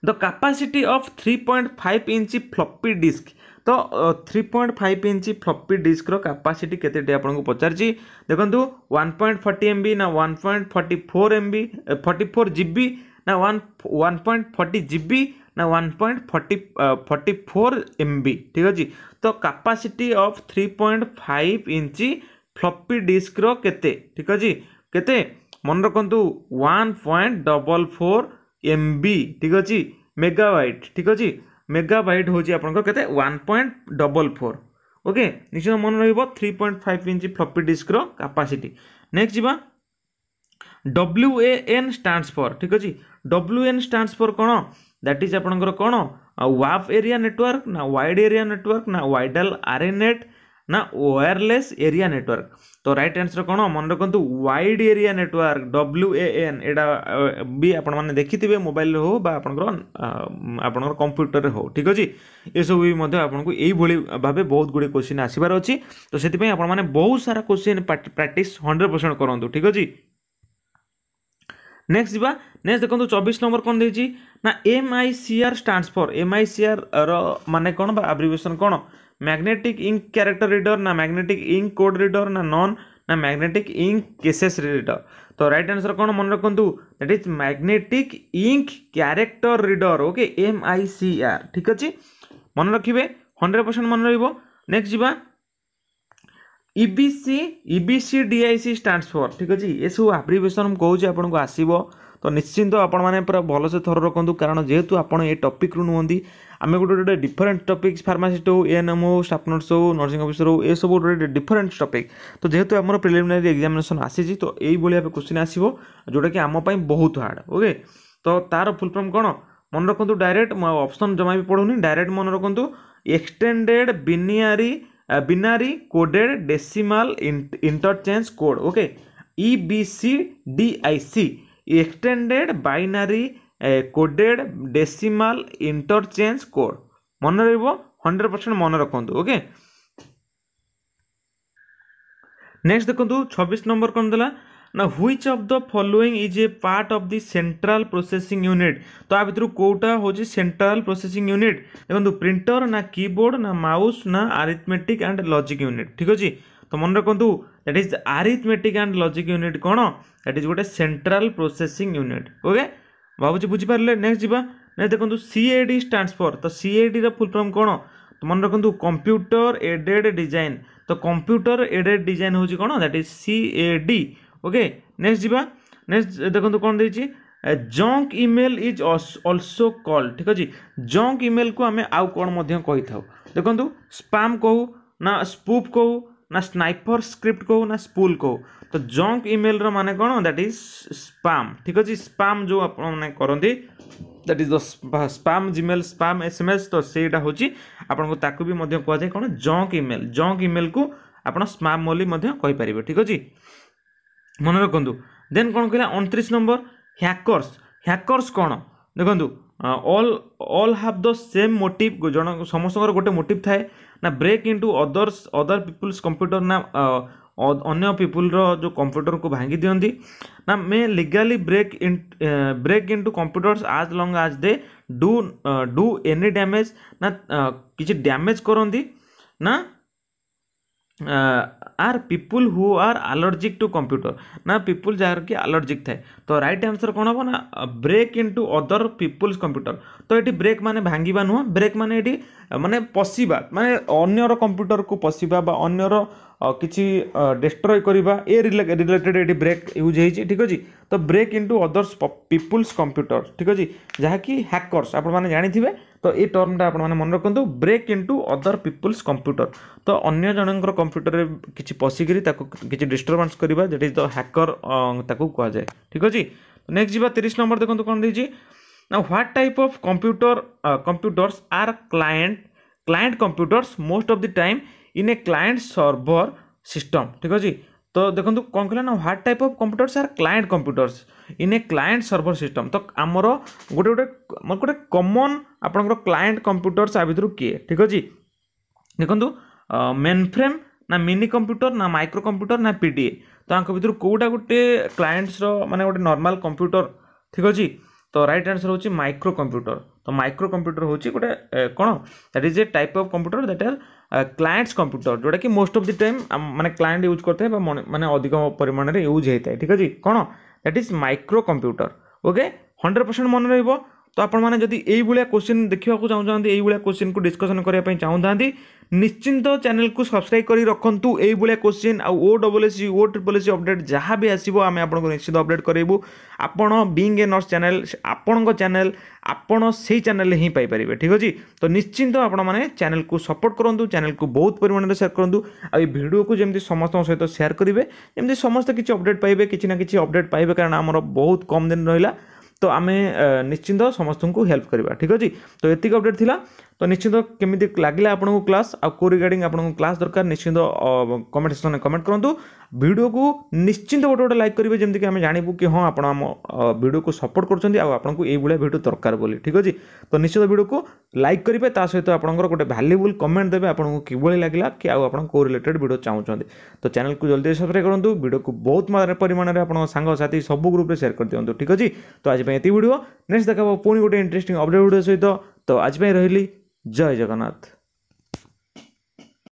the capacity of three point five inch floppy disk ତ three point five inch floppy ଡିସ୍କର capacity କେତେଟି ଆପଣଙ୍କୁ ପଚାରିଛି ଦେଖନ୍ତୁ one point forty M B ନା one point forty four M B forty four G B ନା one one point forty G B ନା one point forty forty four M B ଠିକ୍ ଅଛି ତ capacity of three point five inch floppy ଡିସ୍କର କେତେ ଠିକ୍ ଅଛି କେତେ ମନେ ରଖନ୍ତୁ one point double four M B ଠିକ୍ ଅଛି ମେଗାବାଇଟ୍ ଠିକ୍ ଅଛି ମେଗାବାଇଟ୍ ହେଉଛି ଆପଣଙ୍କର କେତେ one point double four okay ନିଶ୍ଚିତ ମନେ ରହିବ three point five inch floppy ଡିସ୍କର କାପାସିଟି ନେକ୍ସଟ ଯିବା W A N stands for ଠିକ୍ ଅଛି ଡବ୍ଲ୍ୟୁ ଏନ୍ ଷ୍ଟାଣ୍ଡସ୍ ଫର୍ କ'ଣ ଦ୍ୟାଟ୍ ଇଜ୍ ଆପଣଙ୍କର କ'ଣ ୱାଫ୍ ଏରିଆ ନେଟୱାର୍କ ନା ୱାଇଡ୍ ଏରିଆ ନେଟୱାର୍କ ନା ୱାଇଡାଲ୍ ଆର୍ଏ ନେଟ୍ ना ୱାୟରଲେସ୍ ଏରିଆ ନେଟୱାର୍କ ତ ରାଇଟ୍ ଆନ୍ସର୍ କ'ଣ ମନେ ରଖନ୍ତୁ wide area network W A N ଏଇଟା ବି ଆପଣମାନେ ଦେଖିଥିବେ ମୋବାଇଲରେ ହଉ ବା ଆପଣଙ୍କର ଆପଣଙ୍କର କମ୍ପ୍ୟୁଟରରେ ହଉ ଠିକ୍ ଅଛି ଏସବୁ ବି ମଧ୍ୟ ଆପଣଙ୍କୁ ଏଇଭଳି ଭାବେ ବହୁତ ଗୁଡ଼ିଏ କୋଶ୍ଚିନ୍ ଆସିବାର ଅଛି ତ ସେଥିପାଇଁ ଆପଣମାନେ ବହୁତ ସାରା କୋଶ୍ଚିନ୍ ପ୍ରାକ୍ଟିସ୍ ହଣ୍ଡ୍ରେଡ଼ ପରସେଣ୍ଟ କରନ୍ତୁ ଠିକ୍ ଅଛି ନେକ୍ସଟ ଯିବା ନେକ୍ସଟ ଦେଖନ୍ତୁ ଚବିଶ ନମ୍ବର କ'ଣ ଦେଇଛି ନା M I C R stands for M I C ଆର୍ର ମାନେ କ'ଣ ବା ଆବ୍ରିଭେସନ୍ କ'ଣ ম্যাগনেটিক ইঙ্ক ক্যারেক্টার রিডর না ম্যাগনেটিক ইঙ্ক কোড রিডর না নন না ম্যাগনেটিক ইঙ্ক কেসেস রিডর তো রাইট আনসর কোণ মনে রাখতু that is magnetic ink character reader okay M I C R ঠিক আছে মনে রাখবে হন্ড্রেড পরসেন্ট মনে রইব নেক্সট যা EBC EBC DIC stands for ঠিক আছে এসব আব্রিভেসন মু আপনার আসব ତ ନିଶ୍ଚିନ୍ତ ଆପଣମାନେ ପୁରା ଭଲସେ ଥର ରଖନ୍ତୁ କାରଣ ଯେହେତୁ ଆପଣ ଏ ଟପିକ୍ରୁ ନୁହନ୍ତି ଆମେ ଗୋଟେ ଗୋଟେ ଡିଫରେଣ୍ଟ ଟପିକ୍ ଫାର୍ମାସିଷ୍ଟ ହଉ ଏଏନ୍ଏମ୍ ହଉ ଷ୍ଟାଫ୍ ନର୍ସ ହଉ ନର୍ସିଂ ଅଫିସର ହଉ ଏସବୁ ଗୋଟେ ଗୋଟେ ଡିଫରେଣ୍ଟ ଟପିକ୍ ତ ଯେହେତୁ ଆମର ପ୍ରିଲିମିନାରୀ ଏକ୍ଜାମିନେସନ୍ ଆସିଛି ତ ଏଇଭଳି ଭାବେ କୋଶ୍ଚିନ୍ ଆସିବ ଯେଉଁଟାକି ଆମ ପାଇଁ ବହୁତ ହାର୍ଡ଼ ଓକେ ତ ତା'ର ଫୁଲ୍ ଫର୍ମ କ'ଣ ମନେ ରଖନ୍ତୁ ଡାଇରେକ୍ଟ ମୁଁ ଆଉ ଅପସନ୍ ଜମା ବି ପଢ଼ୁନି ଡାଇରେକ୍ଟ ମନେ ରଖନ୍ତୁ extended binary binary coded decimal interchange code okay E B C D I C extended binary coded decimal interchange code मन রহব হন্ড্রেড পরসেন্ট মনে রাখতু ওকে নেক্সট দেখুন ছবিশ নম্বর কম ना which of the following is a part of the central processing unit तो आ भितर कौटा हूँ सेन्ट्राल प्रोसेंग यूनिट देखो प्रिंटर ना कीबोर्ड ना माउस ना आरिथमेटिक एंड लॉजिक यूनिट ठीक अच्छे ତ ମନେ ରଖନ୍ତୁ that is arithmetic and logic unit କ'ଣ ଦ୍ୟାଟ୍ ଇଜ୍ ଗୋଟେ ସେଣ୍ଟ୍ରାଲ ପ୍ରୋସେସିଂ ୟୁନିଟ୍ ଓକେ ଭାବୁଛି ବୁଝିପାରିଲେ ନେକ୍ସଟ ଯିବା ନେକ୍ସଟ ଦେଖନ୍ତୁ C A D stands for ତ ସି ଏ ଡିର ଫୁଲ୍ ଫର୍ମ କ'ଣ ତ ମନେ ରଖନ୍ତୁ କମ୍ପ୍ୟୁଟର ଏଡେଡ୍ ଡିଜାଇନ୍ ତ କମ୍ପ୍ୟୁଟର ଏଡେଡ୍ ଡିଜାଇନ୍ ହେଉଛି କ'ଣ that is C A D okay next ଯିବା ନେକ୍ସଟ ଦେଖନ୍ତୁ କ'ଣ ଦେଇଛି junk email is also call ଠିକ୍ ଅଛି ଜଙ୍କ ଇମେଲ୍କୁ ଆମେ ଆଉ କ'ଣ ମଧ୍ୟ କହିଥାଉ ଦେଖନ୍ତୁ ସ୍ପାମ୍ କହୁ ନା ସ୍ପୁପ୍ କହୁ ना ସ୍ନାଇପର୍ ସ୍କ୍ରିପ୍ଟ କହୁ ନା ସ୍ପୁଲ୍ କହୁ ତ ଜଙ୍କ ଇମେଲ୍ର ମାନେ କ'ଣ ଦ୍ୟାଟ୍ ଇଜ୍ ସ୍ପାମ୍ ଠିକ୍ ଅଛି ସ୍ପାମ୍ ଯେଉଁ ଆପଣମାନେ କରନ୍ତି that is the spam Gmail spam S M S ତ ସେଇଟା ହେଉଛି ଆପଣଙ୍କୁ ତାକୁ ବି ମଧ୍ୟ କୁହାଯାଏ କ'ଣ ଜଙ୍କ ଇମେଲ୍ ଜଙ୍କ ଇମେଲ୍କୁ ଆପଣ ସ୍ପାମ୍ ବୋଲି ମଧ୍ୟ କହିପାରିବେ ଠିକ୍ ଅଛି ମନେ ରଖନ୍ତୁ ଦେନ୍ କ'ଣ କହିଲା ଅଣତିରିଶ ନମ୍ବର ହ୍ୟାକର୍ସ ହ୍ୟାକର୍ସ କ'ଣ ଦେଖନ୍ତୁ all all have the same motive जन समस्त गोटे मोटिव थाए ना break into others other peoples computer ना अन्य पीपुल रो जो कंप्यूटर को भांगी दिखती ना may legally break in break into computers आज लंग आज they do do any damage ना किसी डैमेज करती ना are people who are allergic to computer ना पीपुल ଯାହାକି ଆଲର୍ଜିକ୍ ଥାଏ ତ ରାଇଟ୍ ଆନ୍ସର୍ କ'ଣ ହେବ ନା break into other peoples computer ତ ଏଠି ବ୍ରେକ୍ ମାନେ ଭାଙ୍ଗିବା ନୁହଁ ବ୍ରେକ୍ ମାନେ ଏଠି ମାନେ ପଶିବା ମାନେ ଅନ୍ୟର କମ୍ପ୍ୟୁଟରକୁ ପଶିବା ବା ଅନ୍ୟର କିଛି ଡେଷ୍ଟ୍ରୟ କରିବା ଏ ରିଲେଟେଡ଼୍ ଏଠି ବ୍ରେକ୍ ୟୁଜ୍ ହେଇଛି ଠିକ୍ ଅଛି ତ break into others peoples computer ଠିକ୍ ଅଛି ଯାହାକି ହ୍ୟାକର୍ସ ଆପଣମାନେ ଜାଣିଥିବେ ତ ଏ ଟର୍ମଟା ଆପଣମାନେ ମନେ ରଖନ୍ତୁ break into other peoples computer ତ ଅନ୍ୟ ଜଣଙ୍କର କମ୍ପ୍ୟୁଟରରେ କିଛି ପଶିକିରି ତାକୁ କିଛି ଡିଷ୍ଟର୍ବାନ୍ସ କରିବା ଯେଠି ତ ହ୍ୟାକର୍ ତାକୁ କୁହାଯାଏ ଠିକ୍ ଅଛି ନେକ୍ସଟ ଯିବା ତିରିଶ ନମ୍ବର ଦେଖନ୍ତୁ କ'ଣ ଦେଇଛି ନା what type of computer computers are client client computers most of the time in a client server system ଠିକ୍ ଅଛି ତ ଦେଖନ୍ତୁ କ'ଣ କହିଲା ନା what type of computers are client computers in a client server system ତ ଆମର ଗୋଟେ ଗୋଟେ ଆମର ଗୋଟେ କମନ୍ ଆପଣଙ୍କର କ୍ଲାଏଣ୍ଟ କମ୍ପ୍ୟୁଟର୍ସ ଆ ଭିତରୁ କିଏ ଠିକ୍ ଅଛି ଦେଖନ୍ତୁ ମେନ୍ ଫ୍ରେମ୍ ନା ମିନି କମ୍ପ୍ୟୁଟର ନା ମାଇକ୍ରୋ କମ୍ପ୍ୟୁଟର ନା ପି ଡି ଏ ତ ଆଙ୍କ ଭିତରୁ କେଉଁଟା ଗୋଟେ କ୍ଲାଏଣ୍ଟସର ମାନେ ଗୋଟେ ନର୍ମାଲ୍ କମ୍ପ୍ୟୁଟର ଠିକ୍ ଅଛି ତ ରାଇଟ୍ ଆନ୍ସର୍ ହେଉଛି ମାଇକ୍ରୋ କମ୍ପ୍ୟୁଟର ତ ମାଇକ୍ରୋ କମ୍ପ୍ୟୁଟର ହେଉଛି ଗୋଟେ କ'ଣ that is a type of computer that are clients computer ଯେଉଁଟାକି ମୋଷ୍ଟ ଅଫ୍ ଦି ଟାଇମ୍ ମାନେ କ୍ଲାଏଣ୍ଟ ୟୁଜ୍ କରିଥାଏ ବା ମାନେ ଅଧିକ ପରିମାଣରେ ୟୁଜ୍ ହେଇଥାଏ ଠିକ୍ ଅଛି କ'ଣ that is micro computer okay hundred percent ମନେ ରହିବ ତ ଆପଣମାନେ ଯଦି ଏଇଭଳିଆ କୋଶ୍ଚିନ୍ ଦେଖିବାକୁ ଚାହୁଁଛନ୍ତି ଏଇଭଳିଆ କୋଶ୍ଚିନ୍କୁ ଡିସ୍କସନ୍ କରିବା ପାଇଁ ଚାହୁଁଥାନ୍ତି ନିଶ୍ଚିନ୍ତ ଚ୍ୟାନେଲ୍କୁ ସବସ୍କ୍ରାଇବ୍ କରି ରଖନ୍ତୁ ଏଇଭଳିଆ କୋଶ୍ଚିନ୍ ଆଉ ଓ ଡବଲ୍ ଏସ୍ ଓ ଟ୍ରିପଲ୍ ଏସ୍ ଅପଡ଼େଟ୍ ଯାହା ବି ଆସିବ ଆମେ ଆପଣଙ୍କୁ ନିଶ୍ଚିତ ଅପଡ଼େଟ୍ କରାଇବୁ ଆପଣ ବିଙ୍ଗ ଏ ନର୍ସ ଚ୍ୟାନେଲ୍ ଆପଣଙ୍କ ଚ୍ୟାନେଲ୍ ଆପଣ ସେଇ ଚ୍ୟାନେଲ୍ରେ ହିଁ ପାଇପାରିବେ ଠିକ୍ ଅଛି ତ ନିଶ୍ଚିନ୍ତ ଆପଣମାନେ ଚ୍ୟାନେଲ୍କୁ ସପୋର୍ଟ କରନ୍ତୁ ଚ୍ୟାନେଲ୍କୁ ବହୁତ ପରିମାଣରେ ସେୟାର କରନ୍ତୁ ଆଉ ଏ ଭିଡ଼ିଓକୁ ଯେମିତି ସମସ୍ତଙ୍କ ସହିତ ସେୟାର କରିବେ ଯେମିତି ସମସ୍ତେ କିଛି ଅପଡ଼େଟ୍ ପାଇବେ କିଛି ନା କିଛି ଅପଡ଼େଟ୍ ପାଇବେ କାରଣ ଆମର ବହୁତ କମ୍ ଦିନ ରହିଲା তো আমি নিশ্চিন্ত ସମସ୍ତଙ୍କୁ ହେଲ୍ପ କରିବା ଠିକ୍ ଅଛି ତ ଏତିକି ଅପଡ଼େଟ୍ ଥିଲା तो निश्चित केमी लगे आपको क्लास आउ रिगार्ड आप क्लास दरकार निश्चिंत कमेंट सेक्शन में कमेंट करूँ भिड को निश्चिंत गोटे गोटे लाइक करेंगे जमीक आम जानवू कि हाँ आपड़ आम भिडियो को सपोर्ट कर भिड दरकार ठीक अच्छे तो निश्चित भिड को लाइक करेंगे सहित आपंकर गोटे भाल्युबुल कमेंट देते आपको कि लगेगा कि आप रिलेटेड भिड चाहते तो चैनल को जल्दी सब्सक्राइब करूँ भिडियो को बहुत मात्रा परिमाण में आपसाथी सब ग्रुप सेयर कर दिखाँ ठीक अच्छे तो आज ये भिडियो नेक्स्ट देखा पुणी गोटे इंटरेस्ट अपडेट भिडियो सहित तो आज रही जय जगन्नाथ